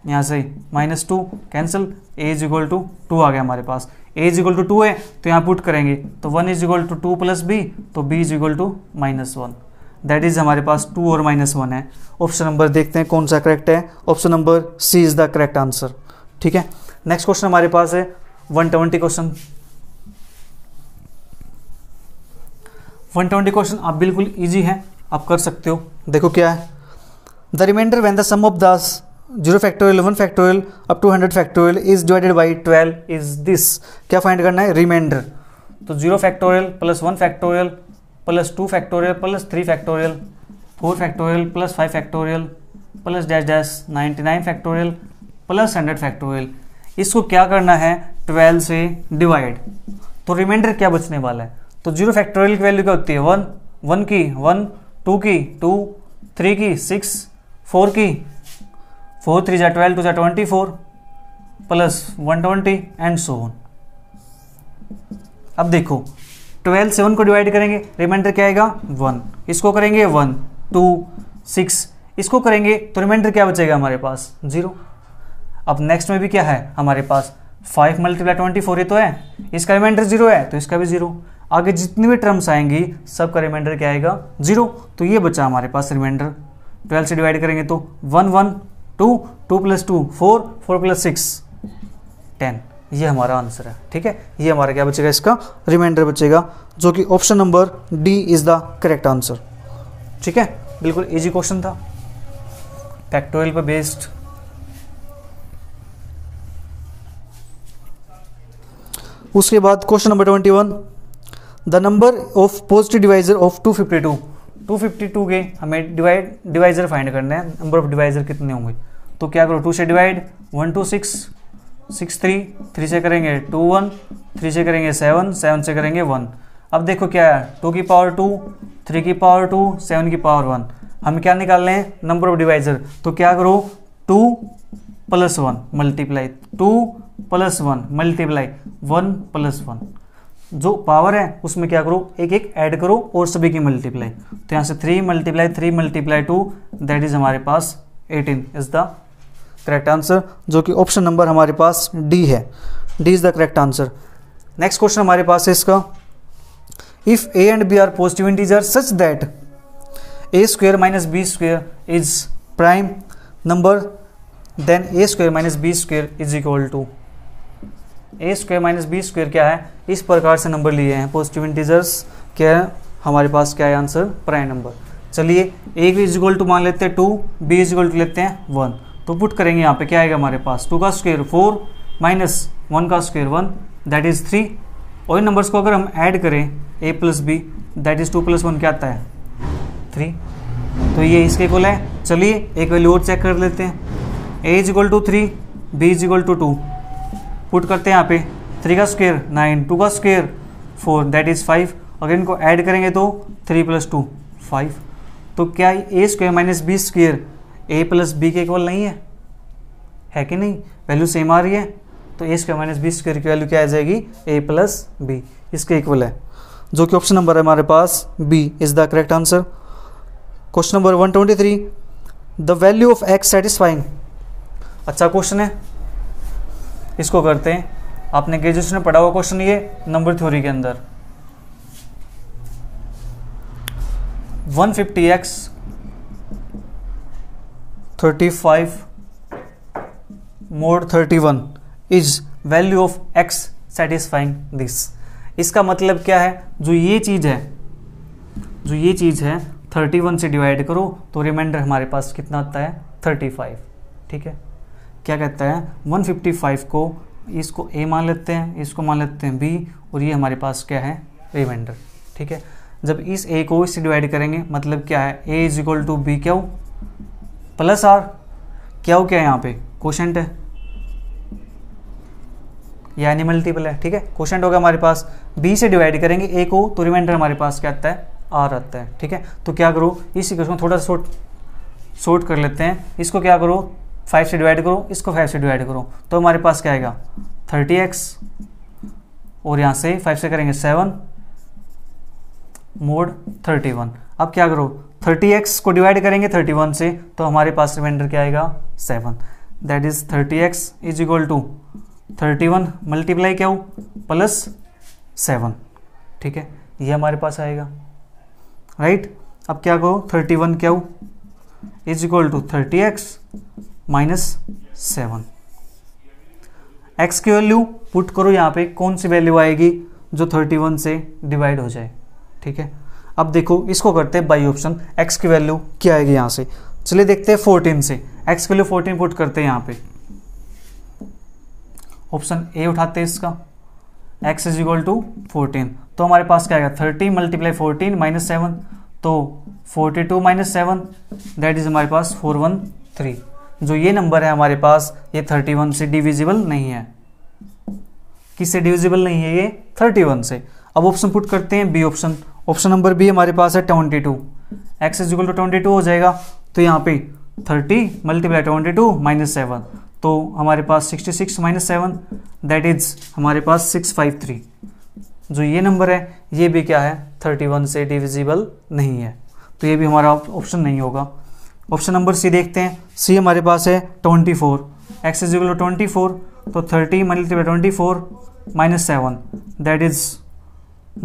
यहाँ से minus two cancel a is equal to two आ गया हमारे पास ए इज इक्वल टू टू है तो यहाँ पुट करेंगे तो one is equal to two plus b तो b is equal to minus one that is हमारे पास टू और माइनस वन है ऑप्शन नंबर देखते हैं कौन सा करेक्ट है option number C is the correct answer ठीक है नेक्स्ट क्वेश्चन हमारे पास है one twenty question one twenty question आप बिल्कुल ईजी हैं आप कर सकते हो देखो क्या है the remainder when the sum of दस zero factorial one factorial up to hundred factorial is divided by twelve is this क्या फाइंड करना है रिमाइंडर तो zero factorial plus one factorial plus two factorial plus three factorial four factorial plus five factorial plus dash dash ninety nine factorial plus hundred factorial इसको क्या करना है ट्वेल्व से डिवाइड तो रिमाइंडर क्या बचने वाला है तो जीरो फैक्टोरियल की वैल्यू क्या होती है वन वन की वन टू की टू थ्री की सिक्स फोर की फोर थ्री जै ट्वेल्व टू जै twenty four plus one twenty and so on अब देखो ट्वेल्व सेवन को डिवाइड करेंगे रिमाइंडर क्या आएगा वन इसको करेंगे वन टू सिक्स इसको करेंगे तो रिमाइंडर क्या बचेगा हमारे पास जीरो अब नेक्स्ट में भी क्या है हमारे पास फाइव मल्टीप्लाई ट्वेंटी फोर ये तो है इसका रिमाइंडर जीरो है तो इसका भी जीरो आगे जितनी भी टर्म्स आएंगी सबका रिमाइंडर क्या आएगा जीरो तो ये बचा हमारे पास रिमाइंडर ट्वेल्व से डिवाइड करेंगे तो one one two two plus two four four plus six ten ये हमारा आंसर है ठीक है ये हमारा क्या बचेगा इसका रिमाइंडर बचेगा जो कि option number D is the correct answer ठीक है बिल्कुल इजी क्वेश्चन था फैक्टोरियल पर बेस्ड उसके बाद question number twenty one the number of positive divisor of two fifty two 252 के हमें डिवाइड डिवाइजर फाइंड करना है नंबर ऑफ डिवाइजर कितने होंगे तो क्या करो टू से divide one two six six three three से करेंगे टू वन थ्री से करेंगे सेवन सेवन से करेंगे वन अब देखो क्या है टू की पावर टू थ्री की पावर टू सेवन की पावर वन हम क्या निकाल रहे हैं नंबर ऑफ डिवाइजर तो क्या करो two plus one multiply two plus one multiply one plus one जो पावर है उसमें क्या करो एक एक ऐड करो और सभी की मल्टीप्लाई तो यहां से three multiply three multiply two that is हमारे पास eighteen is the correct answer जो कि ऑप्शन नंबर हमारे पास डी है D is the correct answer next question हमारे पास है इसका if A and B are positive integer such that A square minus B square is prime number then A square minus B square is equal to A square minus B square क्या है इस प्रकार से नंबर लिए हैं पॉजिटिव इंटीजर्स क्या है हमारे पास क्या है आंसर प्राइम नंबर चलिए ए भी इज इक्वल टू मान लेते हैं two B is equal to लेते हैं वन तो पुट करेंगे यहाँ पे क्या आएगा हमारे पास टू का स्क्वेयर फोर माइनस वन का square one that is three और इन नंबर्स को अगर हम ऐड करें A plus B that is two plus one क्या आता है थ्री तो ये इसके इक्वल है चलिए एक वैल्यू और चेक कर लेते हैं A is equal to three B is equal to two put करते हैं यहाँ पे थ्री का स्क्वेयर नाइन टू का square four that is five अगर इनको ऐड करेंगे तो थ्री प्लस टू फाइव तो क्या A square minus B square A plus B के इक्वल नहीं है है कि नहीं वैल्यू सेम आ रही है तो A square minus B square की वैल्यू क्या आ जाएगी ए प्लस बी इसके इक्वल है जो कि ऑप्शन नंबर है हमारे पास B is the correct answer question number one twenty three the value of X satisfying अच्छा क्वेश्चन है इसको करते हैं आपने ग्रेजुएशन में पढ़ा हुआ क्वेश्चन ये नंबर थ्योरी के अंदर 150x 35 mod 31 is value of x satisfying this इसका मतलब क्या है जो ये चीज़ है जो ये चीज़ है 31 से डिवाइड करो तो रिमाइंडर हमारे पास कितना आता है 35 ठीक है क्या कहता है 155 को इसको ए मान लेते हैं इसको मान लेते हैं बी और ये हमारे पास क्या है रिमाइंडर ठीक है जब इस ए को इससे डिवाइड करेंगे मतलब क्या है A is equal to B क्या प्लस आर क्या हो क्या है यहाँ पे क्वेश्चन है या एनिमल टेबल है ठीक है क्वेश्चन होगा हमारे पास बी से डिवाइड करेंगे ए को तो रिमाइंडर हमारे पास क्या आता है आर आता है ठीक है तो क्या करो इस इक्वेशन को थोड़ा शॉर्ट शॉर्ट कर लेते हैं इसको क्या करो फाइव से डिवाइड करो इसको फाइव से डिवाइड करो तो हमारे पास क्या आएगा थर्टी एक्स और यहाँ से फाइव से करेंगे सेवन मोड थर्टी वन अब क्या करो थर्टी एक्स को डिवाइड करेंगे थर्टी वन से तो हमारे पास रिमाइंडर क्या आएगा seven that is thirty X is equal to thirty one multiply क्या हो प्लस सेवन ठीक है ये हमारे पास आएगा राइट right? अब क्या करो थर्टी वन क्या हो is equal to thirty X minus seven X की वैल्यू पुट करो यहाँ पे कौन सी वैल्यू आएगी जो थर्टी वन से डिवाइड हो जाए ठीक है अब देखो इसको करते हैं बाई ऑप्शन एक्स की वैल्यू क्या आएगी यहाँ से चलिए देखते हैं फोर्टीन से एक्स की वैल्यू फोर्टीन पुट करते हैं यहाँ पे ऑप्शन ए उठाते हैं इसका X is equal to fourteen तो हमारे पास क्या आएगा thirty multiply fourteen minus seven तो forty two minus seven that is हमारे पास फोर वन थ्री जो ये नंबर है हमारे पास ये 31 से डिविजिबल नहीं है किससे डिविजिबल नहीं है ये 31 से अब ऑप्शन पुट करते हैं B option option number B हमारे पास है 22 two X is equal to twenty हो जाएगा तो यहाँ पे 30 multiply twenty two minus seven तो हमारे पास 66 six minus seven that is हमारे पास 653 जो ये नंबर है ये भी क्या है 31 से डिविजिबल नहीं है तो ये भी हमारा ऑप्शन नहीं होगा ऑप्शन नंबर सी देखते हैं सी हमारे पास है twenty four x is equal to twenty four तो thirty multiply three twenty four minus seven that is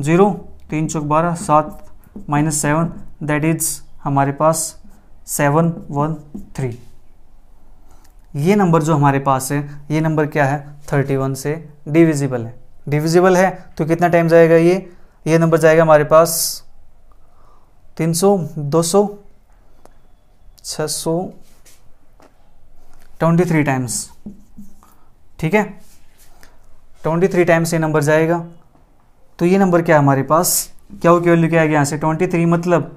zero तीन चौक बारह सात माइनस सेवन दैट इज हमारे पास सेवन वन थ्री ये नंबर जो हमारे पास है ये नंबर क्या है थर्टी वन से डिविजिबल है डिविजिबल है तो कितना टाइम जाएगा ये ये नंबर जाएगा हमारे पास तीन सौ दो सौ छः सौ ट्वेंटी थ्री टाइम्स ठीक है ट्वेंटी थ्री टाइम्स ये नंबर जाएगा तो ये नंबर क्या है हमारे पास क्या हो वैल्यू क्या आएगी यहाँ से ट्वेंटी थ्री मतलब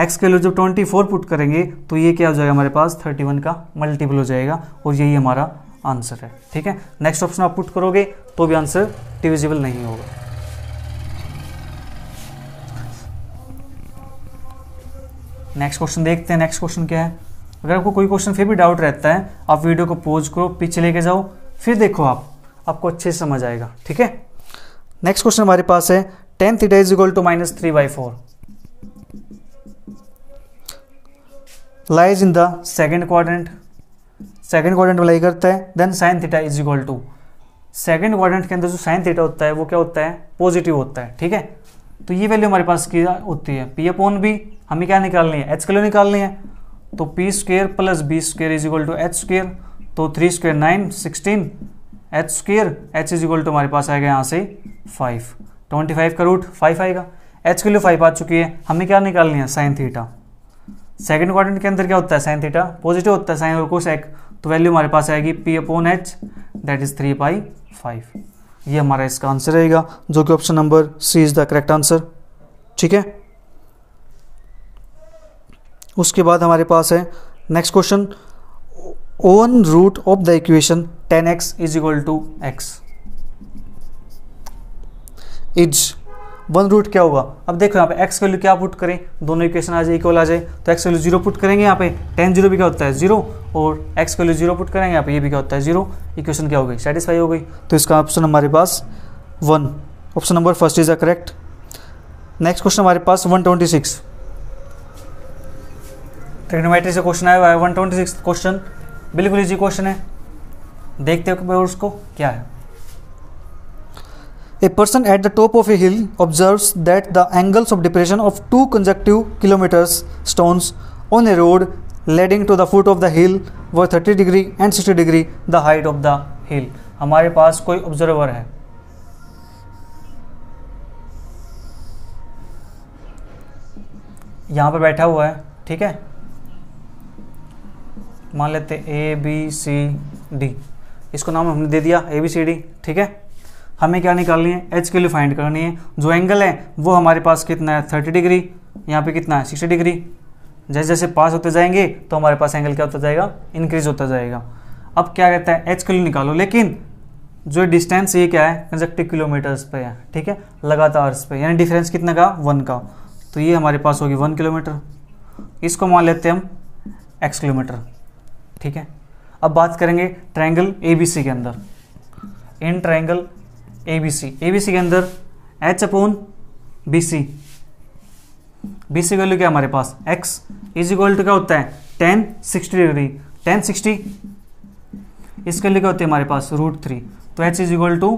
एक्स के वैल्यू जब ट्वेंटी फोर पुट करेंगे तो ये क्या हो जाएगा हमारे पास थर्टी वन का मल्टीपल हो जाएगा और यही हमारा आंसर है ठीक है नेक्स्ट ऑप्शन आप पुट करोगे तो भी आंसर डिविजिबल नहीं होगा नेक्स्ट क्वेश्चन देखते हैं नेक्स्ट क्वेश्चन क्या है अगर आपको कोई क्वेश्चन फिर भी डाउट रहता है आप वीडियो को पोज करो पीछे लेके जाओ फिर देखो आप आपको अच्छे से समझ आएगा ठीक है नेक्स्ट क्वेश्चन हमारे पास है tan theta is equal to minus three by four lies in the second quadrant second quadrant में लाई करता है then sine theta is equal to second quadrant के अंदर जो साइन थीटा होता है वो क्या होता है पॉजिटिव होता है ठीक है तो ये वैल्यू हमारे पास क्या होती है पी अपॉन बी हमें क्या निकालनी है एच किलो निकालनी है तो P square plus B square is equal to H square तो three square nine sixteen H square H is equal to हमारे पास आएगा यहाँ से फाइव ट्वेंटी फाइव का रूट फाइव आएगा एच के लिए फाइव आ चुकी है हमें क्या निकालनी है साइन थीटा सेकेंड क्वार्टन के अंदर क्या होता है साइन थीटा पॉजिटिव होता है साइन और एक तो वैल्यू हमारे पास आएगी P upon H that is three by five ये हमारा इसका आंसर रहेगा जो कि option number C is the correct answer ठीक है उसके बाद हमारे पास है next question on root of the equation tan X is equal to x is one root क्या होगा अब देखो यहाँ पे एक्स वैल्यू क्या पुट करें दोनों इक्वेशन आ जाए इक्वल आ जाए तो एक्स वैल्यू जीरो पुट करेंगे यहाँ पे टेन जीरो भी क्या होता है जीरो और एक्स वैल्यू जीरो पुट करेंगे यहाँ पे ये भी क्या होता है जीरो इक्वेशन क्या हो गई सेटिस्फाई हो गई तो इसका ऑप्शन हमारे पास one option number first is a correct next question हमारे पास वन ट्वेंटी सिक्स ट्रिग्नोमेट्री से क्वेश्चन आया हुआ है 126 क्वेश्चन बिल्कुल इजी क्वेश्चन है देखते हो भाई उसको क्या है a person at the top of a hill observes that the angles of depression of two consecutive kilometers stones on a road leading to the foot of the hill वो 30 degree and 60 degree the height of the hill हमारे पास कोई ऑब्जर्वर है यहाँ पर बैठा हुआ है ठीक है मान लेते हैं ए बी सी डी इसको नाम हमने दे दिया ए बी सी डी ठीक है हमें क्या निकालनी है एच के लिए फाइंड करनी है जो एंगल है वो हमारे पास कितना है थर्टी डिग्री यहाँ पे कितना है सिक्सटी डिग्री जैसे जैसे पास होते जाएंगे तो हमारे पास एंगल क्या होता जाएगा इंक्रीज होता जाएगा अब क्या कहता है एच के लिए निकालो लेकिन जो डिस्टेंस ये क्या है कंजक्टिव किलोमीटर्स पे है ठीक है लगातार पे यानी डिफरेंस कितने का वन का तो ये हमारे पास होगी वन किलोमीटर इसको मान लेते हैं हम एक्स किलोमीटर ठीक है अब बात करेंगे ट्रायंगल एबीसी के अंदर इन ट्रायंगल एबीसी एबीसी के अंदर H upon B C B C value क्या हमारे पास एक्स इज इक्वल टू क्या होता है tan sixty degree tan sixty इसके लिए क्या होती है हमारे पास रूट थ्री तो H is equal to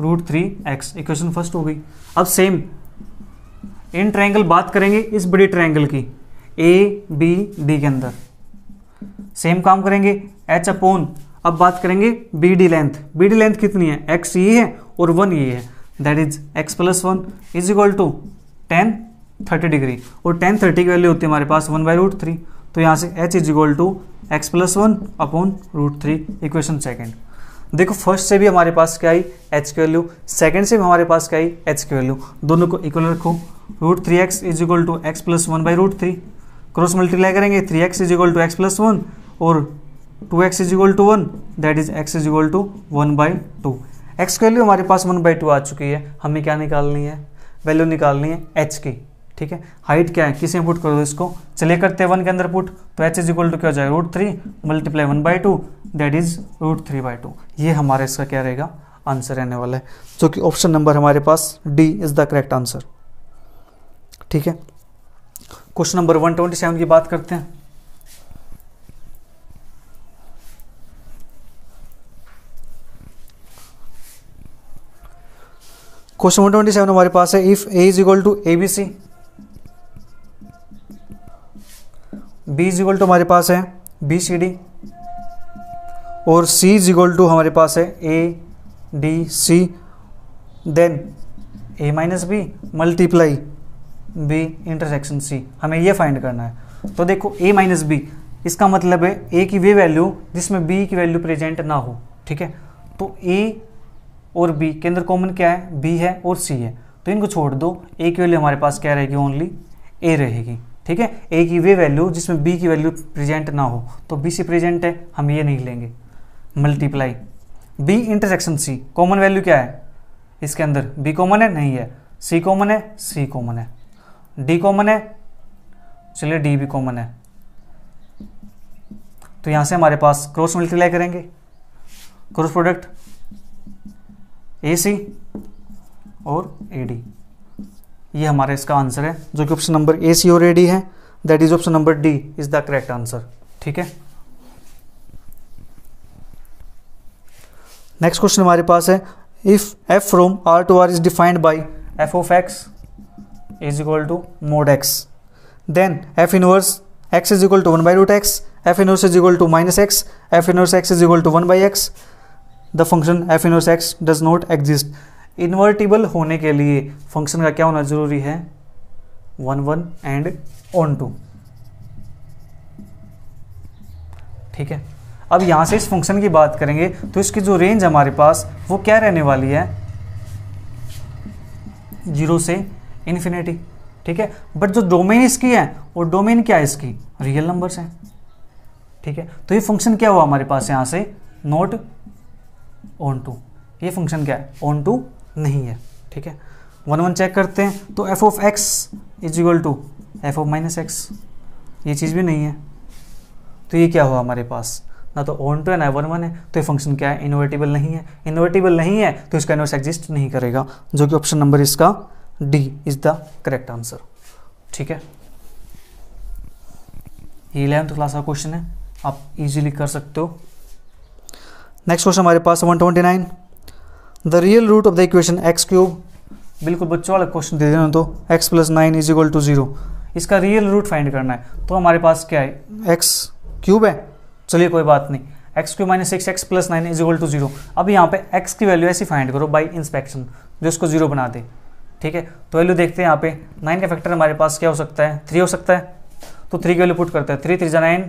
root three X equation first हो गई अब सेम इन ट्रायंगल बात करेंगे इस बड़ी ट्रायंगल की ए बी डी के अंदर सेम काम करेंगे एच अपोन अब बात करेंगे B D length B D length कितनी है एक्स ये e है और वन ये e है that is X plus one is equal to tan thirty degree और टेन थर्टी की वैल्यू होती है हमारे पास वन बाई रूट थ्री तो यहाँ से H is equal to x plus one upon root three equation second देखो फर्स्ट से भी हमारे पास क्या आई एच की वैल्यू सेकेंड से भी हमारे पास क्या आई एच की वैल्यू दोनों को इक्वल रखो root three x is equal to x plus one by root three cross multiply करेंगे three x is equal to x plus one और two x is equal to one that is x is equal to one by two X की वैल्यू हमारे पास वन बाई टू आ चुकी है हमें क्या निकालनी है वैल्यू निकालनी है एच की ठीक है हाइट क्या है किसे पुट करो इसको चले करते हैं वन के अंदर पुट तो एच इज इक्वल टू क्या हो जाएगा root three multiply one by two that is root three by two ये हमारा इसका क्या रहेगा आंसर रहने वाला है जो कि ऑप्शन नंबर हमारे पास D is the correct answer ठीक है क्वेश्चन नंबर 127 की बात करते हैं क्वेश्चन सेवन हमारे पास है if A is equal to A B C B is equal to हमारे पास है बी सी डी और सी इज इक्वल टू हमारे पास है A D C then A minus B multiply B intersection C हमें ये फाइंड करना है तो देखो ए माइनस बी इसका मतलब है ए की वे वैल्यू जिसमें बी की वैल्यू प्रेजेंट ना हो ठीक है तो ए और बी के अंदर कॉमन क्या है बी है और सी है तो इनको छोड़ दो ए की वैल्यू हमारे पास क्या रहेगी ओनली ए रहेगी ठीक है ए की वे वैल्यू जिसमें बी की वैल्यू प्रेजेंट ना हो तो बी सी प्रेजेंट है हम ये नहीं लेंगे multiply B intersection C common value क्या है इसके अंदर बी कॉमन है नहीं है सी कॉमन है सी कॉमन है डी कॉमन है चलिए डी भी कॉमन है तो यहां से हमारे पास क्रॉस मल्टीप्लाई करेंगे क्रॉस प्रोडक्ट ए सी और ए डी ये हमारा इसका आंसर है जो कि ऑप्शन नंबर ए सी और ए डी है that is option number D is the correct answer ठीक है नेक्स्ट क्वेश्चन हमारे पास है if f from R to R is defined by f of x is equal to mod x then f inverse x is equal to one by root x f inverse is equal to minus x f inverse x is equal to one by x the function F inverse x does not exist invertible होने के लिए फंक्शन का क्या होना जरूरी है one one and onto ठीक है अब यहां से इस फंक्शन की बात करेंगे तो इसकी जो रेंज हमारे पास वो क्या रहने वाली है जीरो से इन्फिनिटी ठीक है बट जो डोमेन इसकी है वो डोमेन क्या है इसकी रियल नंबर्स हैं ठीक है तो ये फंक्शन क्या हुआ हमारे पास यहाँ से नोट ऑन टू ये फंक्शन क्या है ऑन टू नहीं है ठीक है वन वन चेक करते हैं तो f of x is equal to f of minus x ये चीज़ भी नहीं है तो ये क्या हुआ हमारे पास ना तो ऑन टू है ना वन वन है तो ये फंक्शन क्या है इनोवेटिबल नहीं है इनोवेटिबल नहीं है तो इसका इनवर्स एग्जिस्ट नहीं करेगा जो कि ऑप्शन नंबर इसका D is the correct answer ठीक है ये इलेवंथ क्लास का क्वेश्चन है आप इजीली कर सकते हो नेक्स्ट क्वेश्चन हमारे पास 129 the real root of the equation x cube बिल्कुल बच्चों वाला क्वेश्चन दे देना तो x plus nine is equal to zero इसका रियल रूट फाइंड करना है तो हमारे पास क्या है एक्स क्यूब है चलिए कोई बात नहीं x cube minus six x plus nine is equal to zero अब यहाँ पे एक्स की वैल्यू ऐसी फाइंड करो बाई इंस्पेक्शन जो इसको जीरो बना दे ठीक है तो वैल्यू देखते हैं यहाँ पे नाइन का फैक्टर हमारे पास क्या हो सकता है थ्री हो सकता है तो थ्री की वैल्यू पुट करते हैं थ्री थ्री जा nine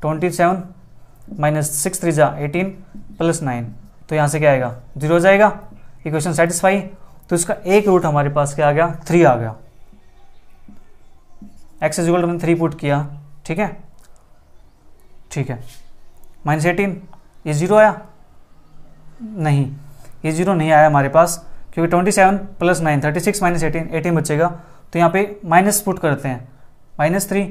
twenty seven minus six three जा एटीन प्लस नाइन तो यहाँ से क्या आएगा जीरो हो जाएगा इक्वेशन सेटिस्फाई तो इसका एक रूट हमारे पास क्या आ गया थ्री आ गया एक्स इज हमने थ्री पुट किया ठीक है ठीक है माइनस एटीन ये जीरो आया नहीं ये जीरो नहीं आया हमारे पास क्योंकि twenty seven plus nine thirty six minus eighteen eighteen बचेगा तो यहाँ पे माइनस पुट करते हैं minus three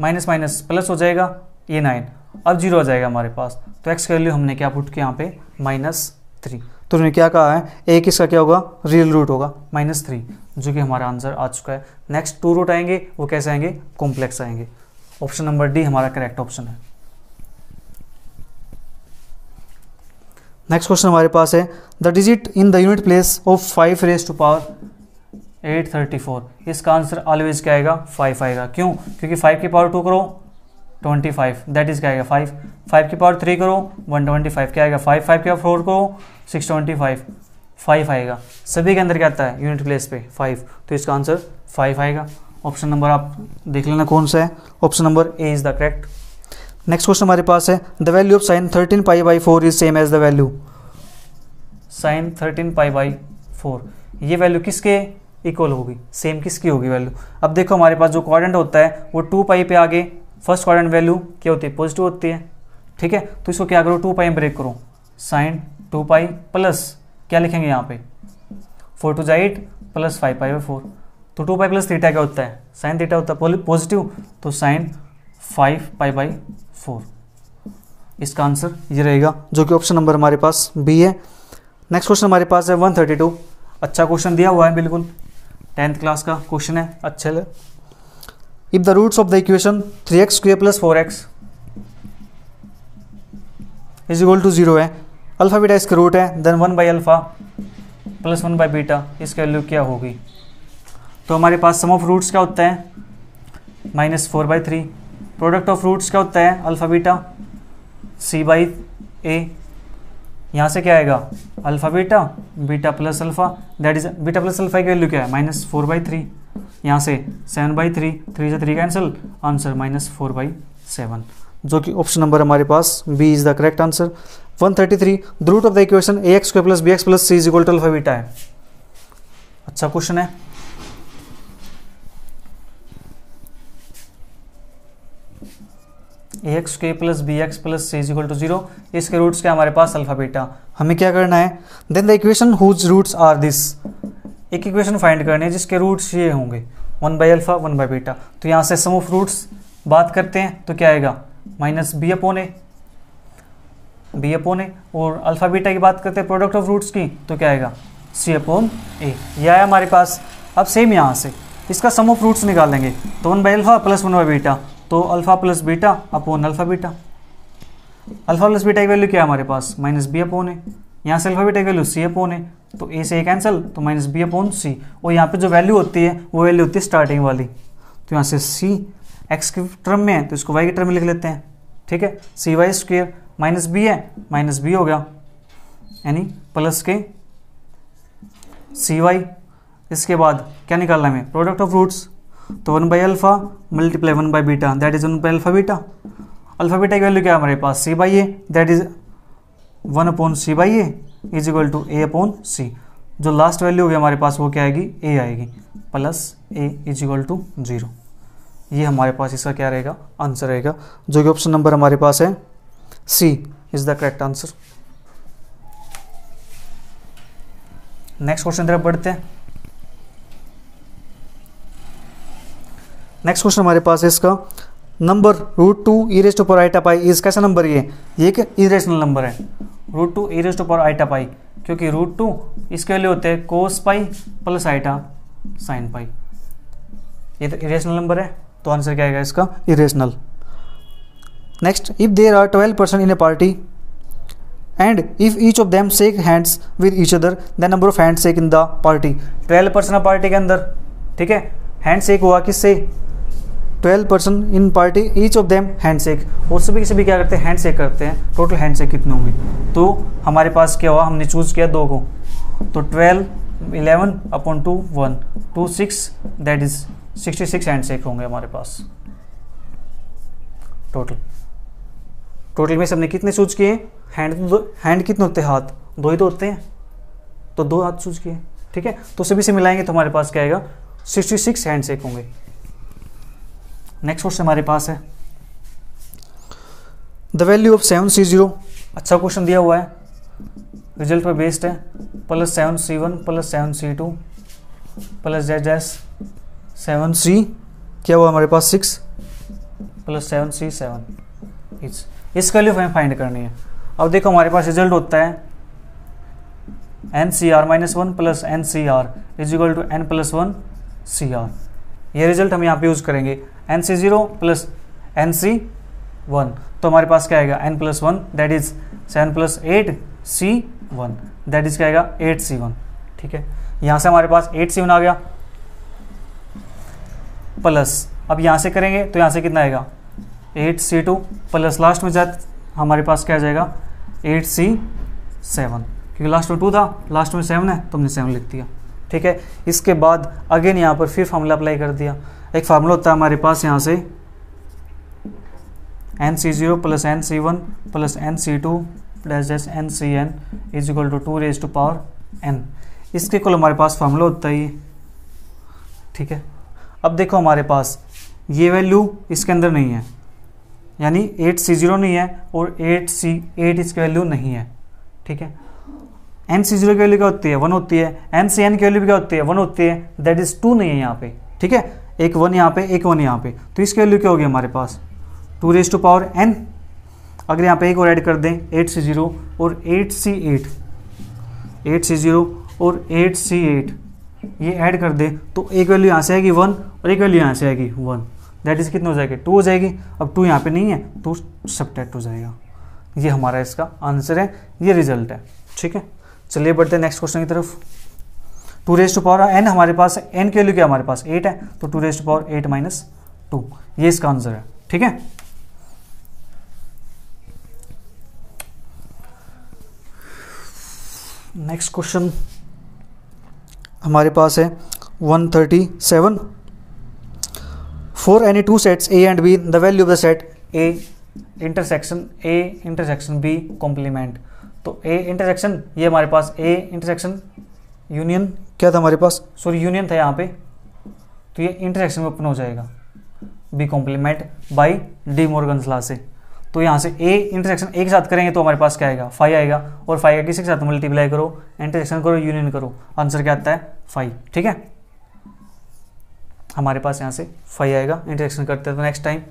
minus minus plus हो जाएगा ये नाइन अब जीरो आ जाएगा हमारे पास तो एक्स के वैल्यू हमने क्या पुट किया यहाँ पे माइनस थ्री तो उन्होंने क्या कहा है एक इसका क्या होगा रियल रूट होगा माइनस थ्री जो कि हमारा आंसर आ चुका है नेक्स्ट टू रूट आएंगे वो कैसे आएंगे कॉम्प्लेक्स आएंगे ऑप्शन नंबर डी हमारा करेक्ट ऑप्शन है नेक्स्ट क्वेश्चन हमारे पास है the digit in the unit place of five raise to power eight thirty four इसका आंसर ऑलवेज क्या आएगा फाइव आएगा क्यों क्योंकि फाइव की पावर टू करो ट्वेंटी फाइव दैट इज क्या आएगा फाइव फाइव की पावर थ्री करो वन ट्वेंटी फाइव क्या आएगा फाइव फाइव की पावर फोर करो सिक्स ट्वेंटी फाइव फाइव आएगा सभी के अंदर क्या आता है यूनिट प्लेस पे फाइव तो इसका आंसर फाइव आएगा ऑप्शन नंबर आप देख लेना कौन सा है option number A is the correct next question हमारे पास है the value of sine thirteen pi by four is same as the value sine thirteen pi by four ये वैल्यू किसके इक्वल होगी सेम किसकी होगी वैल्यू अब देखो हमारे पास जो क्वारंट होता है वो टू पाई पे आगे फर्स्ट क्वारंट वैल्यू क्या होती है पॉजिटिव होती है ठीक है तो इसको क्या करो टू पाई में ब्रेक करो साइन टू पाई प्लस क्या लिखेंगे यहाँ पे फोर टू जाइट plus five pi by four तो टू पाई प्लस थीटा क्या होता है साइन थीटा होता है पॉजिटिव तो sine five pi by four इसका आंसर ये रहेगा जो कि ऑप्शन नंबर हमारे पास बी है नेक्स्ट क्वेश्चन हमारे पास है वन थर्टी टू अच्छा क्वेश्चन दिया हुआ है बिल्कुल टेंथ क्लास का क्वेश्चन है अच्छे if the roots of the equation three x square plus four x is equal to zero है अल्फ़ा बीटा इसके रूट है then one by alpha plus one by beta इसकी वैल्यू क्या होगी तो हमारे पास सम ऑफ रूट्स क्या होता है minus four by three product of roots क्या होता है अल्फ़ाबीटा सी बाई ए यहाँ से क्या आएगा alpha beta beta plus alpha that is beta plus alpha की वैल्यू क्या है माइनस फोर बाई थ्री यहाँ से सेवन बाई थ्री थ्री से three cancel answer minus four by seven जो कि ऑप्शन नंबर हमारे पास B is the correct answer 133 thirty three the root of the equation a x plus b x plus c is equal to alpha beta है अच्छा क्वेश्चन है ए एक्स के plus b x plus c is equal to zero इसके रूट्स क्या हमारे पास अल्फा बीटा हमें क्या करना है then the equation whose roots are this एक इक्वेशन फाइंड करनी है जिसके रूट्स ये होंगे one by alpha one by beta तो यहाँ से सम ऑफ रूट्स बात करते हैं तो क्या आएगा minus b upon a b upon a और अल्फा बीटा की बात करते हैं प्रोडक्ट ऑफ रूट्स की तो क्या आएगा सी अपोन ए यह आया हमारे पास अब सेम यहाँ से इसका सम ऑफ रूट्स निकालेंगे तो one by alpha plus one by beta तो alpha plus beta upon alpha beta alpha plus beta की वैल्यू क्या है हमारे पास माइनस बी अपोन है यहाँ से अल्फ़ा बीटा की वैल्यू सी अपोन है तो ए से ए कैंसिल तो माइनस बी अपोन सी और यहाँ पे जो वैल्यू होती है वो वैल्यू होती है स्टार्टिंग वाली तो यहाँ से सी एक्स के टर्म में है तो इसको वाई के टर्म में लिख लेते हैं ठीक है c y square minus b है माइनस बी हो गया यानी प्लस के सी वाई इसके बाद क्या निकालना है हमें प्रोडक्ट ऑफ रूट्स तो one by alpha multiply one by beta that is one by alpha beta alpha beta की वैल्यू क्या हमारे पास c by a that is one upon c by a is equal to a upon c जो लास्ट वैल्यू होगी हमारे पास वो क्या आएगी ए आएगी plus a is equal to zero ये हमारे पास इसका क्या रहेगा आंसर रहेगा जो कि ऑप्शन नंबर हमारे पास है C is the correct answer next question तरफ बढ़ते हैं नेक्स्ट क्वेश्चन हमारे पास है इसका number root two e raised ऊपर आइटा पाई इज कैसा नंबर ये ये एक इरेशनल नंबर है रूट टू ई रेस्ट ऊपर आइटा पाई क्योंकि रूट टू इसके लिए होते हैं cos pi plus iota sine pi ये तो इरेशनल नंबर है तो आंसर क्या आएगा इसका irrational next if there are twelve person in a party and if each of them shake hands with each other the number of hands shake in the party twelve person party के अंदर ठीक है हैंड सेक हुआ किससे twelve person in party each of them handshake और सभी से भी क्या करते हैं हैंडशेक करते हैं टोटल हैंडशेक कितने होंगे तो हमारे पास क्या हुआ हमने चूज़ किया दो को तो twelve eleven upon two one two six that is sixty six handshake होंगे हमारे पास टोटल टोटल में से हमने कितने चूज किए हैंड दो हैंड कितने होते हैं हाथ दो ही तो होते हैं तो दो हाथ चूज किए ठीक है तो सभी से मिलाएंगे तो हमारे पास क्या आएगा सिक्सटी सिक्स हैंड शेक होंगे नेक्स्ट क्वेश्चन हमारे पास है the value of seven C zero अच्छा क्वेश्चन दिया हुआ है रिजल्ट पर बेस्ड है plus seven C one plus seven C two plus z s seven C क्या हुआ हमारे पास six plus seven C seven इस वैल्यू हमें फाइंड करनी है अब देखो हमारे पास रिजल्ट होता है n C r minus one plus n C r is equal to n plus one C r ये रिजल्ट हम यहाँ पे यूज़ करेंगे n C zero plus n C one तो हमारे पास क्या आएगा n plus one that is seven plus eight C one that is क्या आएगा एट सी वन ठीक है यहाँ से हमारे पास एट सी वन आ गया प्लस अब यहाँ से करेंगे तो यहाँ से कितना आएगा eight C two plus last में जाए हमारे पास क्या आ जाएगा एट सी सेवन क्योंकि लास्ट में टू था लास्ट में सेवन है तो हमने सेवन लिख दिया ठीक है इसके बाद अगेन यहाँ पर फिर फार्मूला अप्लाई कर दिया एक फार्मूला होता है हमारे पास यहाँ से n C zero plus n C one plus n C two plus dash n C n is equal to two raise to power n इसके कुल हमारे पास फार्मूला होता ही ठीक है अब देखो हमारे पास ये वैल्यू इसके अंदर नहीं है यानी एट सी जीरो नहीं है और एट सी एट इसकी वैल्यू नहीं है ठीक है एम सी जीरो की वैल्यू क्या होती है वन होती है एम सी एन की वैल्यू क्या होती है वन होती है दैट इज टू नहीं है यहाँ पे ठीक है एक वन यहाँ पे एक वन यहाँ पे तो इसकी वैल्यू क्या होगी हमारे पास two raise to power n अगर यहाँ पे एक और ऐड कर दें एट सी जीरो और eight C eight eight C zero और एट सी एट ये ऐड कर दें तो एक वैल्यू यहाँ से आएगी वन और एक वैल्यू यहाँ से आएगी वन दैट इज़ कितना हो जाएगी टू हो जाएगी अब टू यहाँ पे नहीं है तो सब्टैक्ट हो जाएगा ये हमारा इसका आंसर है ये रिजल्ट है ठीक है चलिए बढ़ते हैं नेक्स्ट क्वेश्चन की तरफ two raise to power n हमारे पास एन के वैल्यू क्या हमारे पास एट है तो two raise to power eight minus two ये इसका आंसर है ठीक है नेक्स्ट क्वेश्चन हमारे पास है 137 for any two sets A and B the value of the set A intersection A intersection B complement तो ए इंटरसेक्शन ये हमारे पास ए इंटरसेक्शन यूनियन क्या था हमारे पास सॉरी यूनियन था यहाँ पे तो ये इंटरसेक्शन ओपन हो जाएगा B complement by De Morgan से तो यहाँ से ए इंटरसेक्शन एक साथ करेंगे तो हमारे पास क्या आएगा फाइव आएगा और फाइव का किसी के साथ मल्टीप्लाई करो इंटरसेक्शन करो यूनियन करो आंसर क्या आता है फाइव ठीक है हमारे पास यहाँ से फाइव आएगा इंटरेक्शन करते हैं तो नेक्स्ट टाइम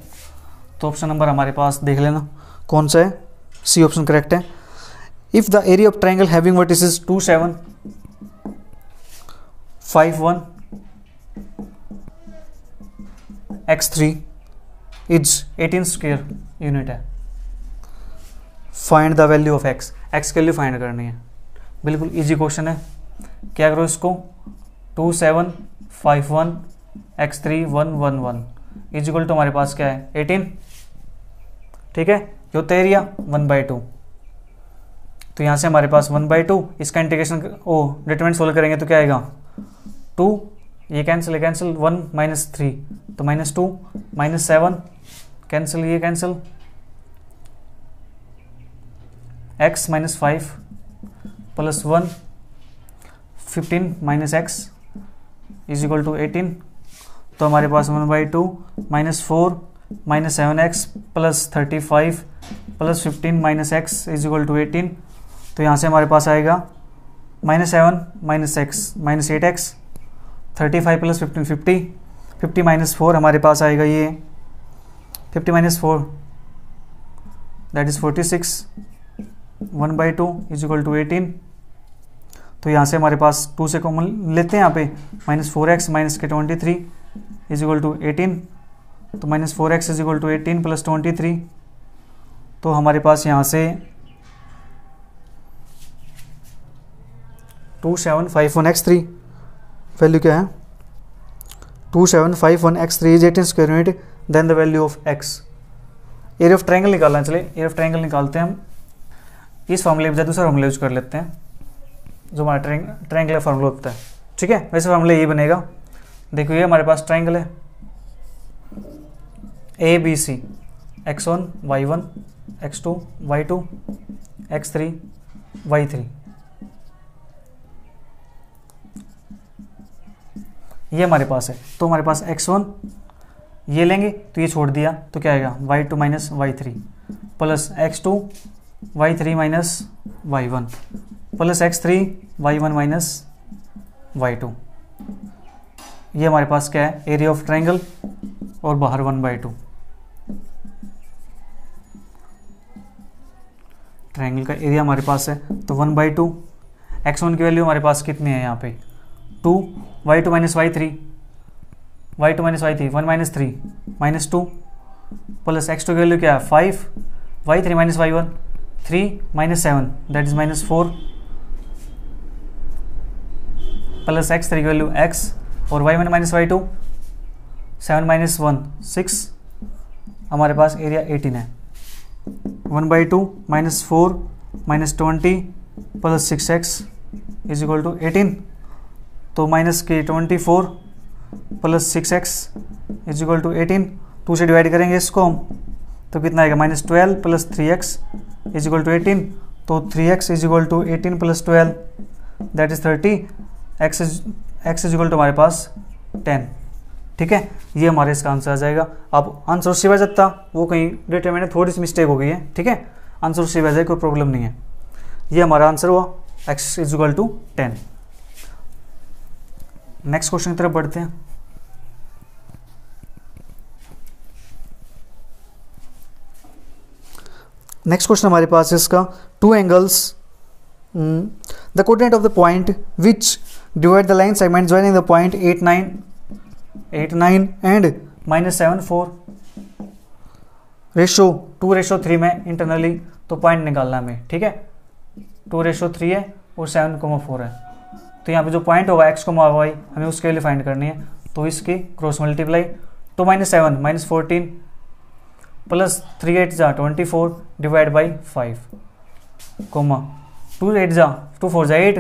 तो ऑप्शन नंबर हमारे पास देख लेना कौन सा है सी ऑप्शन करेक्ट है if the area of triangle having vertices 2 7 5 1 x3 is 18 square unit है find the value of x x की वैल्यू फाइंड करनी है बिल्कुल इजी क्वेश्चन है क्या करो इसको two seven five one x three one one one is equal to हमारे पास क्या है एटीन ठीक है योते एरिया वन बाई टू तो यहाँ से हमारे पास वन बाई टू इसका इंटीग्रेशन ओ डिटरमेंट सोल्व करेंगे तो क्या आएगा टू ये cancel cancel one minus three तो minus two minus seven cancel ये cancel x minus five plus one fifteen minus x is equal to eighteen तो हमारे पास one by two minus four minus seven x plus thirty five plus fifteen minus x is equal to eighteen तो यहाँ से हमारे पास आएगा minus seven minus x minus eight x thirty five plus fifteen fifty fifty minus four हमारे पास आएगा ये fifty minus four that is forty six one by two is equal to eighteen तो यहाँ से हमारे पास टू से कॉमन लेते हैं यहाँ पे माइनस फोर एक्स माइनस के twenty three is equal to eighteen तो minus four x is equal to eighteen plus twenty three तो हमारे पास यहाँ से two seven five one x three value क्या है two seven five one x three is eighteen square unit then the value of x area of triangle निकालना चले एरिया ऑफ ट्रैंगल निकालते हैं हम इस फॉर्मूले बजाय दूसरा फॉर्मूला यूज कर लेते हैं जो हमारा ट्रैंग ट्रायंगल फार्मूला होता है ठीक है वैसे फार्मूला ये बनेगा देखो ये हमारे पास ट्रैंगल है A B C x one y one x two y two x three y three ये हमारे पास है तो हमारे पास एक्स वन ये लेंगे तो ये छोड़ दिया तो क्या आएगा y two minus y three plus x two y three minus y one plus x three y one minus y two ये हमारे पास क्या है एरिया ऑफ ट्रायंगल और बाहर वन बाई टू ट्राइंगल का एरिया हमारे पास है तो one by two x one की वैल्यू हमारे पास कितनी है यहाँ पे two y two minus y three y two minus y three one minus three minus two plus x two की वैल्यू क्या है five y three minus y one three minus seven that is minus four plus x three की वैल्यू एक्स और Y one minus y two seven minus one six हमारे पास एरिया एटीन है one by two minus four minus twenty plus six x is equal to eighteen तो माइनस के twenty four plus six x is equal to eighteen two से डिवाइड करेंगे इसको हम तो कितना आएगा minus twelve plus three x is equal to eighteen तो three x is equal to eighteen plus twelve that is thirty X is x is equal to हमारे पास टेन ठीक है ये हमारे इसका आंसर आ जाएगा अब आंसर शिवा था वो कहीं डेट मैंने थोड़ी सी मिस्टेक हो गई है ठीक है आंसर शिवा जाए कोई प्रॉब्लम नहीं है ये हमारा आंसर हुआ x is equal to ten next question की तरफ बढ़ते हैं नेक्स्ट क्वेश्चन हमारे पास है इसका two angles the coordinate of the point which divide the line segment joining the point eight nine eight nine and minus seven four ratio two ratio three में इंटरनली तो पॉइंट निकालना हमें ठीक है टू रेशो थ्री है और सेवन कोमा फोर है तो यहाँ पे जो पॉइंट होगा एक्स को वाई हमें उसके लिए फाइंड करनी है तो इसकी cross multiply two minus seven minus fourteen plus three eight जा twenty four divide by five comma two eight जा टू फोर जा एट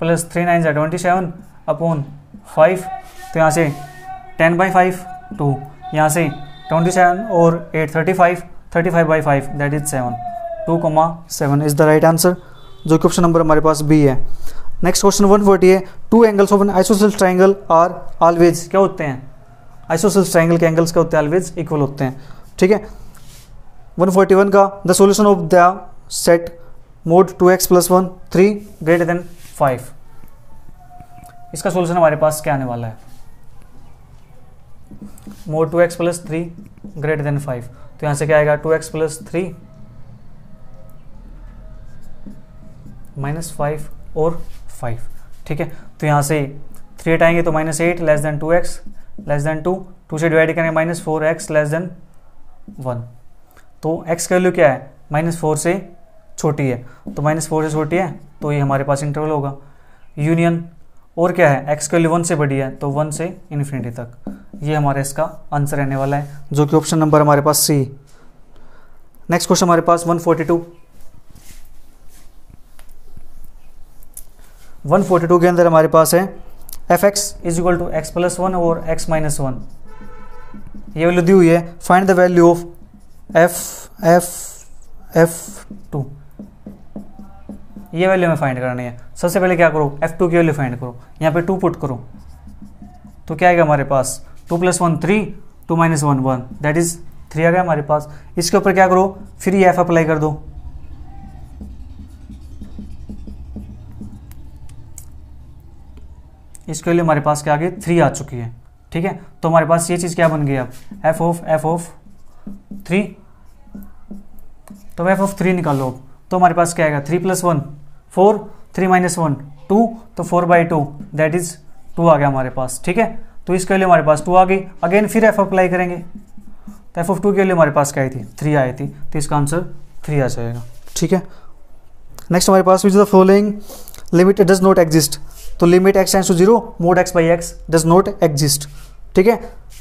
प्लस थ्री नाइन जा ट्वेंटी सेवन अपॉन फाइव तो यहाँ से टेन बाई फाइव टू यहाँ से ट्वेंटी सेवन और eight thirty five thirty five by five that is seven two comma seven is the right answer जो कि ऑप्शन नंबर हमारे पास बी है नेक्स्ट क्वेश्चन वन फोर्टी है two angles of an isosceles triangle are always क्या होते हैं आइसोसेल्स ट्राइंगल के एंगल्स क्या होते हैं ऑलवेज इक्वल होते हैं ठीक है वन फोर्टी वन का the solution of the set mode two x plus one three greater than five इसका सोल्यूशन हमारे पास क्या आने वाला है mode two x plus three greater than five तो यहां से क्या आएगा two x plus three minus five और फाइव ठीक है तो यहाँ से थ्री एट आएंगे तो minus eight less than two x less than two to से डिवाइड करेंगे minus four x less than one तो एक्स का वैल्यू क्या है माइनस फोर से छोटी है तो माइनस फोर से छोटी है तो ये हमारे पास इंटरवल होगा यूनियन और क्या है एक्स वैल्यू वन से बड़ी है तो वन से इन्फिनिटी तक ये हमारे इसका आंसर रहने वाला है जो कि ऑप्शन नंबर हमारे पास सी नेक्स्ट क्वेश्चन हमारे पास वन फोर्टी टू 142 के अंदर हमारे पास है f x is equal to x plus one और एक्स माइनस वन ये वैल्यू दी हुई है find the value of f f f two ये वैल्यू हमें फाइंड करनी है सबसे पहले क्या करो एफ टू की वैल्यू फाइंड करो यहाँ पे टू पुट करो तो क्या आएगा हमारे पास two plus one three two minus one one that is three आ गया हमारे पास इसके ऊपर क्या करो फिर ये एफ अप्लाई कर दो इसके लिए हमारे पास क्या आ गई थ्री आ चुकी है ठीक है तो हमारे पास ये चीज़ क्या बन गई अब f of f of three तो एफ ऑफ थ्री लो अब तो हमारे पास क्या आएगा three plus one four three minus one two तो four by two that is two आ गया हमारे पास ठीक है तो इसके लिए हमारे पास टू आ गई अगेन फिर एफ अप्लाई करेंगे तो एफ ऑफ टू के लिए हमारे पास क्या आई थी थ्री आई थी तो इसका आंसर थ्री आ जाएगा ठीक है नेक्स्ट हमारे पास which the following limit does not exist तो limit x tends to zero mode x by x does not exist ठीक है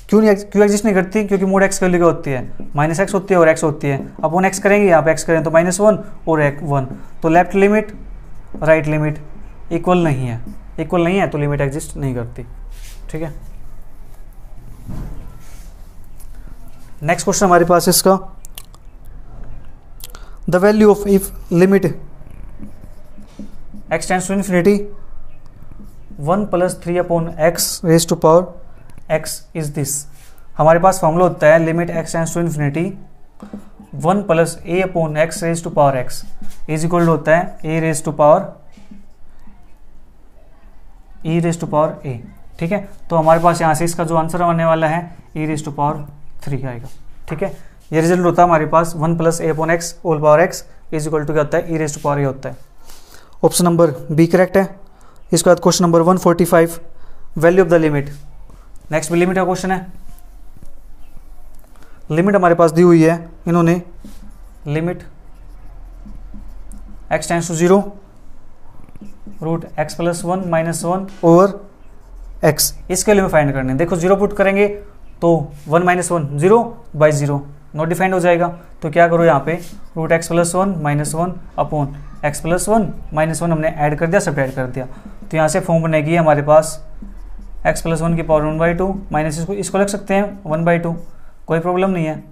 क्यों नहीं क्यों एग्जिस्ट नहीं करती क्योंकि मोड एक्स वैल्यू क्या होती है माइनस एक्स होती है और एक्स होती है अब वन एक्स करेंगे आप एक्स करें तो माइनस वन और एक वन तो left limit right limit equal नहीं है इक्वल नहीं है तो लिमिट एग्जिस्ट नहीं करती ठीक है नेक्स्ट क्वेश्चन हमारे पास इसका the value of if limit x tends to infinity one plus three upon x raise to power x is this हमारे पास फॉर्मूला होता है limit x tends to infinity one plus a upon x raise to power x is equal होता है a raise to power e raise to power a ठीक है तो हमारे पास यहाँ से इसका जो आंसर आने वाला है e raise to power three आएगा ठीक है ये रिजल्ट होता है हमारे पास one plus a upon x ओल power x is equal to क्या होता है e raise to power a होता है ऑप्शन नंबर बी करेक्ट है इसके बाद question number one forty five value of the limit next भी लिमिट का क्वेश्चन है लिमिट हमारे पास दी हुई है इन्होंने limit x tends to zero root x plus one minus one over x इसके लिए फाइंड करने देखो जीरो पुट करेंगे तो one minus one zero by zero not defined हो जाएगा तो क्या करो यहाँ पे root x plus one minus one upon x plus one minus one हमने ऐड कर दिया सब ऐड कर दिया तो यहाँ से फॉर्म बनेगी हमारे पास एक्स प्लस वन की power one by two minus इसको इसको लिख सकते हैं वन बाई टू कोई प्रॉब्लम नहीं है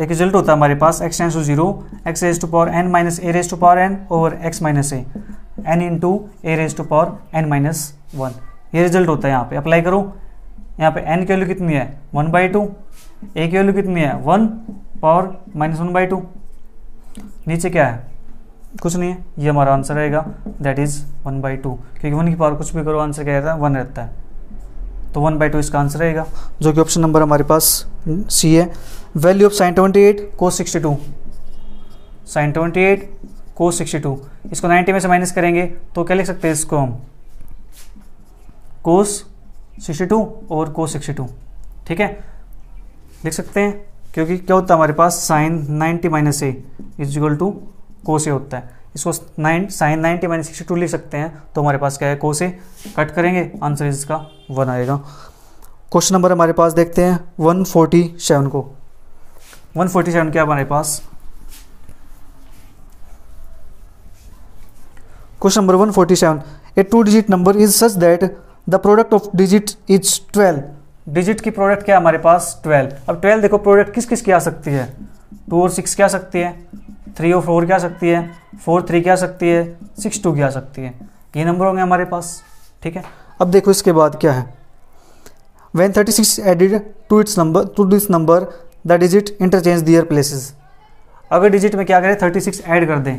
एक रिजल्ट होता है हमारे पास x tends to zero x raise to power n minus a raise to power n over x minus a n into a raise to power n minus one ये रिजल्ट होता है यहाँ पे अप्लाई करो यहाँ पे एन की वैल्यू कितनी है वन बाई टू ए की वैल्यू कितनी है one power minus one by two नीचे क्या है कुछ नहीं है ये हमारा आंसर रहेगा that is one by two क्योंकि वन की पावर कुछ भी करो आंसर क्या रहता है वन रहता है तो वन बाई टू इसका आंसर रहेगा जो कि ऑप्शन नंबर हमारे पास सी है value of sine twenty eight cos sixty two sine twenty eight cos sixty two इसको नाइन्टी में से माइनस करेंगे तो क्या लिख सकते हैं इसको हम कोस सिक्सटी टू और को सिक्सटी टू ठीक है लिख सकते हैं क्योंकि क्या होता है हमारे पास sine ninety minus a is equal to cos होता है इसको nine sine ninety minus sixty two लिख सकते हैं तो हमारे पास क्या है कोसे कट करेंगे आंसर इसका वन आएगा क्वेश्चन नंबर हमारे पास देखते हैं वन फोर्टी सेवन को वन फोर्टी सेवन क्या हमारे पास question number one forty seven a two digit number is such that the product of digit is twelve digit की प्रोडक्ट क्या हमारे पास ट्वेल्व अब ट्वेल्व देखो प्रोडक्ट किस किस की आ सकती है टू और सिक्स क्या सकती है थ्री और फोर क्या सकती है फोर थ्री क्या सकती है सिक्स टू क्या सकती है ये नंबर होंगे हमारे पास ठीक है अब देखो इसके बाद क्या है when thirty six added to its number to this number the digit interchange their places अगर डिजिट में क्या करें थर्टी सिक्स एड कर दें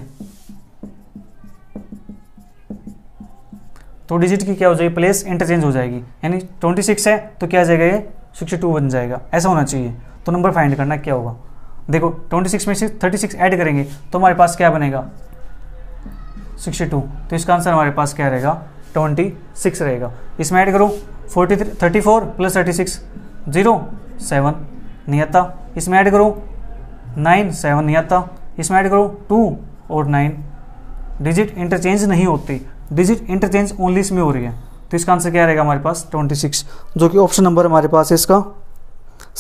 तो डिजिट की क्या हो जाएगी प्लेस इंटरचेंज हो जाएगी यानी ट्वेंटी सिक्स है तो क्या जाएगा ये सिक्सटी टू बन जाएगा ऐसा होना चाहिए तो नंबर फाइंड करना क्या होगा देखो 26 में से 36 ऐड करेंगे तो हमारे पास क्या बनेगा 62 तो इसका आंसर हमारे पास क्या रहेगा 26 रहेगा इसमें ऐड करो 43 34 plus thirty six zero seven आता इसमें ऐड करो नाइन सेवन आता इसमें ऐड करो टू और नाइन डिजिट इंटरचेंज नहीं होती डिजिट इंटरचेंज ओनली इसमें हो रही है तो इसका आंसर क्या रहेगा हमारे पास 26 जो कि ऑप्शन नंबर हमारे पास है इसका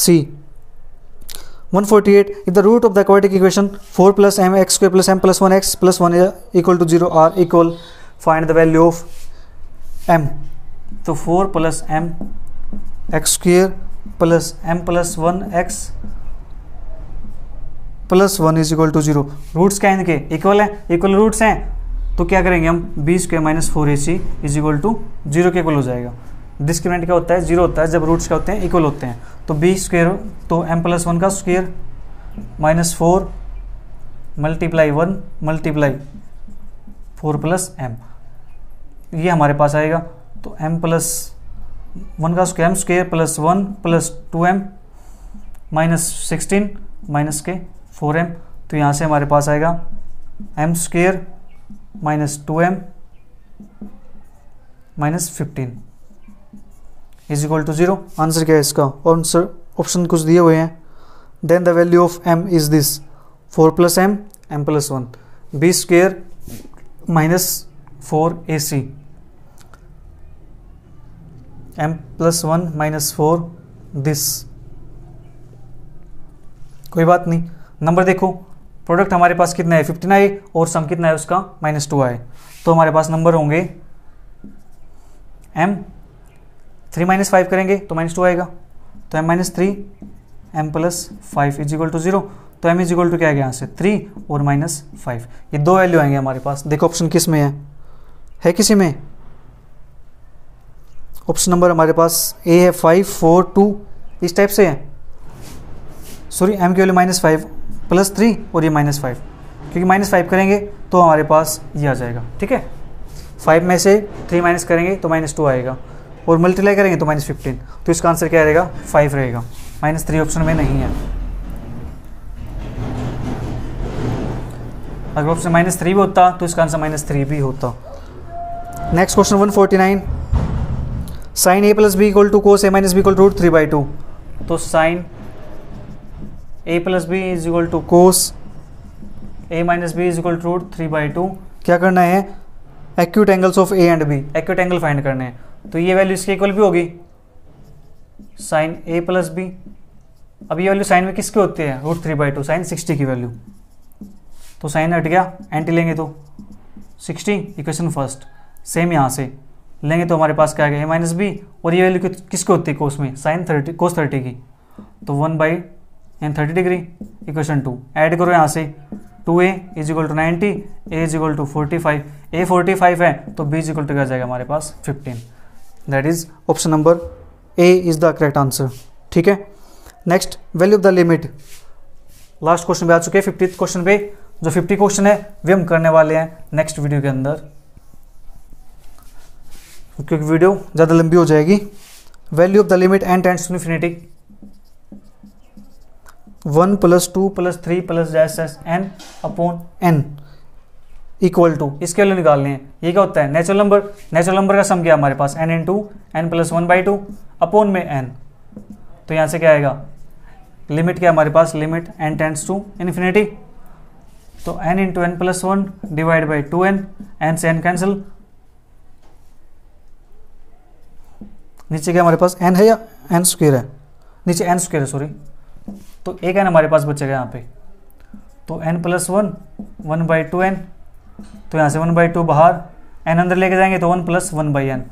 सी 148 if the root of the quadratic equation 4 plus m x square plus m plus 1 x plus 1 is equal to 0 are equal find the value of m तो 4 plus m x square plus m plus one x plus one is equal to zero roots क्या इनके इक्वल है इक्वल रूट्स हैं तो क्या करेंगे हम b square minus four a c is equal to zero के इक्वल हो जाएगा डिस्क्रिमिनेंट क्या होता है जीरो होता है जब रूट्स क्या होते हैं इक्वल होते हैं तो बी स्क्वेयर तो एम प्लस वन का square minus four multiply one multiply four plus m ये हमारे पास आएगा तो एम प्लस वन का m square plus one plus two m minus sixteen minus के फोर एम तो यहाँ से हमारे पास आएगा m square minus two m minus fifteen is equal to zero answer क्या है इसका आंसर ऑप्शन कुछ दिए हुए हैं then the value of m is this four plus m m plus one b square minus four a c m plus one minus four this कोई बात नहीं नंबर देखो प्रोडक्ट हमारे पास कितना है फिफ्टीन आए और सम कितना है उसका माइनस टू आए तो हमारे पास नंबर होंगे एम थ्री माइनस फाइव करेंगे तो माइनस टू आएगा तो m minus three m plus five is equal to zero तो एम इज इक्वल टू क्या आ गया यहाँ से थ्री और माइनस फाइव ये दो वैल्यू आएंगे हमारे पास देखो ऑप्शन किस में है है किसी में ऑप्शन नंबर हमारे पास ए है फाइव फोर टू इस टाइप से है सॉरी एम की value minus five plus three और ये माइनस फाइव क्योंकि माइनस फाइव करेंगे तो हमारे पास ये आ जाएगा ठीक है फाइव में से थ्री माइनस करेंगे तो माइनस टू आएगा और मल्टीप्लाई करेंगे तो माइनस फिफ्टीन तो इसका आंसर क्या रहेगा फाइव रहेगा माइनस थ्री ऑप्शन में नहीं है अगर ऑप्शन माइनस थ्री भी होता तो इसका आंसर माइनस थ्री भी होता next question one forty nine sine a plus b equal to cos a minus b equal root three by two तो sine a plus b is equal to cos a minus b is equal to root three by two क्या करना है acute angles of a and b acute angle find करने हैं तो ये वैल्यू इसके इक्वल भी होगी साइन ए प्लस बी अब ये वैल्यू साइन में किसके होती है root three by two sine sixty की वैल्यू तो साइन हट गया एंटी लेंगे तो सिक्सटी इक्वेशन फर्स्ट सेम यहाँ से लेंगे तो हमारे पास क्या गया ए माइनस बी और ये वैल्यू किसकी होती है कोस में साइन थर्टी कोस थर्टी की तो one by n thirty degree equation two add करो यहाँ से two a is equal to ninety a is equal to forty five a forty five है तो बी इज इक्वल टू क्या जाएगा हमारे पास fifteen that is option number A is the correct answer ठीक है next value of the limit last question पे आ चुके हैं फिफ्टी क्वेश्चन पे जो फिफ्टी क्वेश्चन है वे हम करने वाले हैं नेक्स्ट वीडियो के अंदर क्योंकि वीडियो ज़्यादा लंबी हो जाएगी value of the limit n tends to infinity one plus two plus three plus s s n upon n equal to इसके लिए निकालने हैं ये क्या होता है नेचुरल नंबर नेचुरल नंबर का सम क्या हमारे पास n into n plus one by two upon में एन तो यहाँ से क्या आएगा लिमिट क्या हमारे पास limit n tends to infinity तो n into n plus one divide by two n n से एन कैंसिल नीचे क्या हमारे पास एन है या एन स्क्वेयर है नीचे एन स्क्वेयर है सॉरी तो एक एन हमारे पास बचेगा यहाँ पे तो n plus one one by two n तो यहाँ से वन बाई टू बाहर एन अंदर लेके जाएंगे तो one plus one by n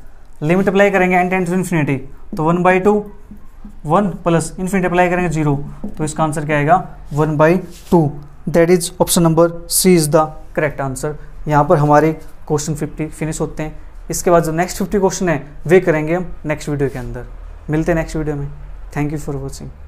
limit apply करेंगे एन टू इन्फिनिटी तो one by two one plus infinity apply करेंगे जीरो तो इसका आंसर क्या आएगा one by two that is option number C is the correct answer यहाँ पर हमारे क्वेश्चन फिफ्टी फिनिश होते हैं इसके बाद जो नेक्स्ट फिफ्टी क्वेश्चन है वे करेंगे हम नेक्स्ट वीडियो के अंदर मिलते हैं नेक्स्ट वीडियो में थैंक यू फॉर वॉचिंग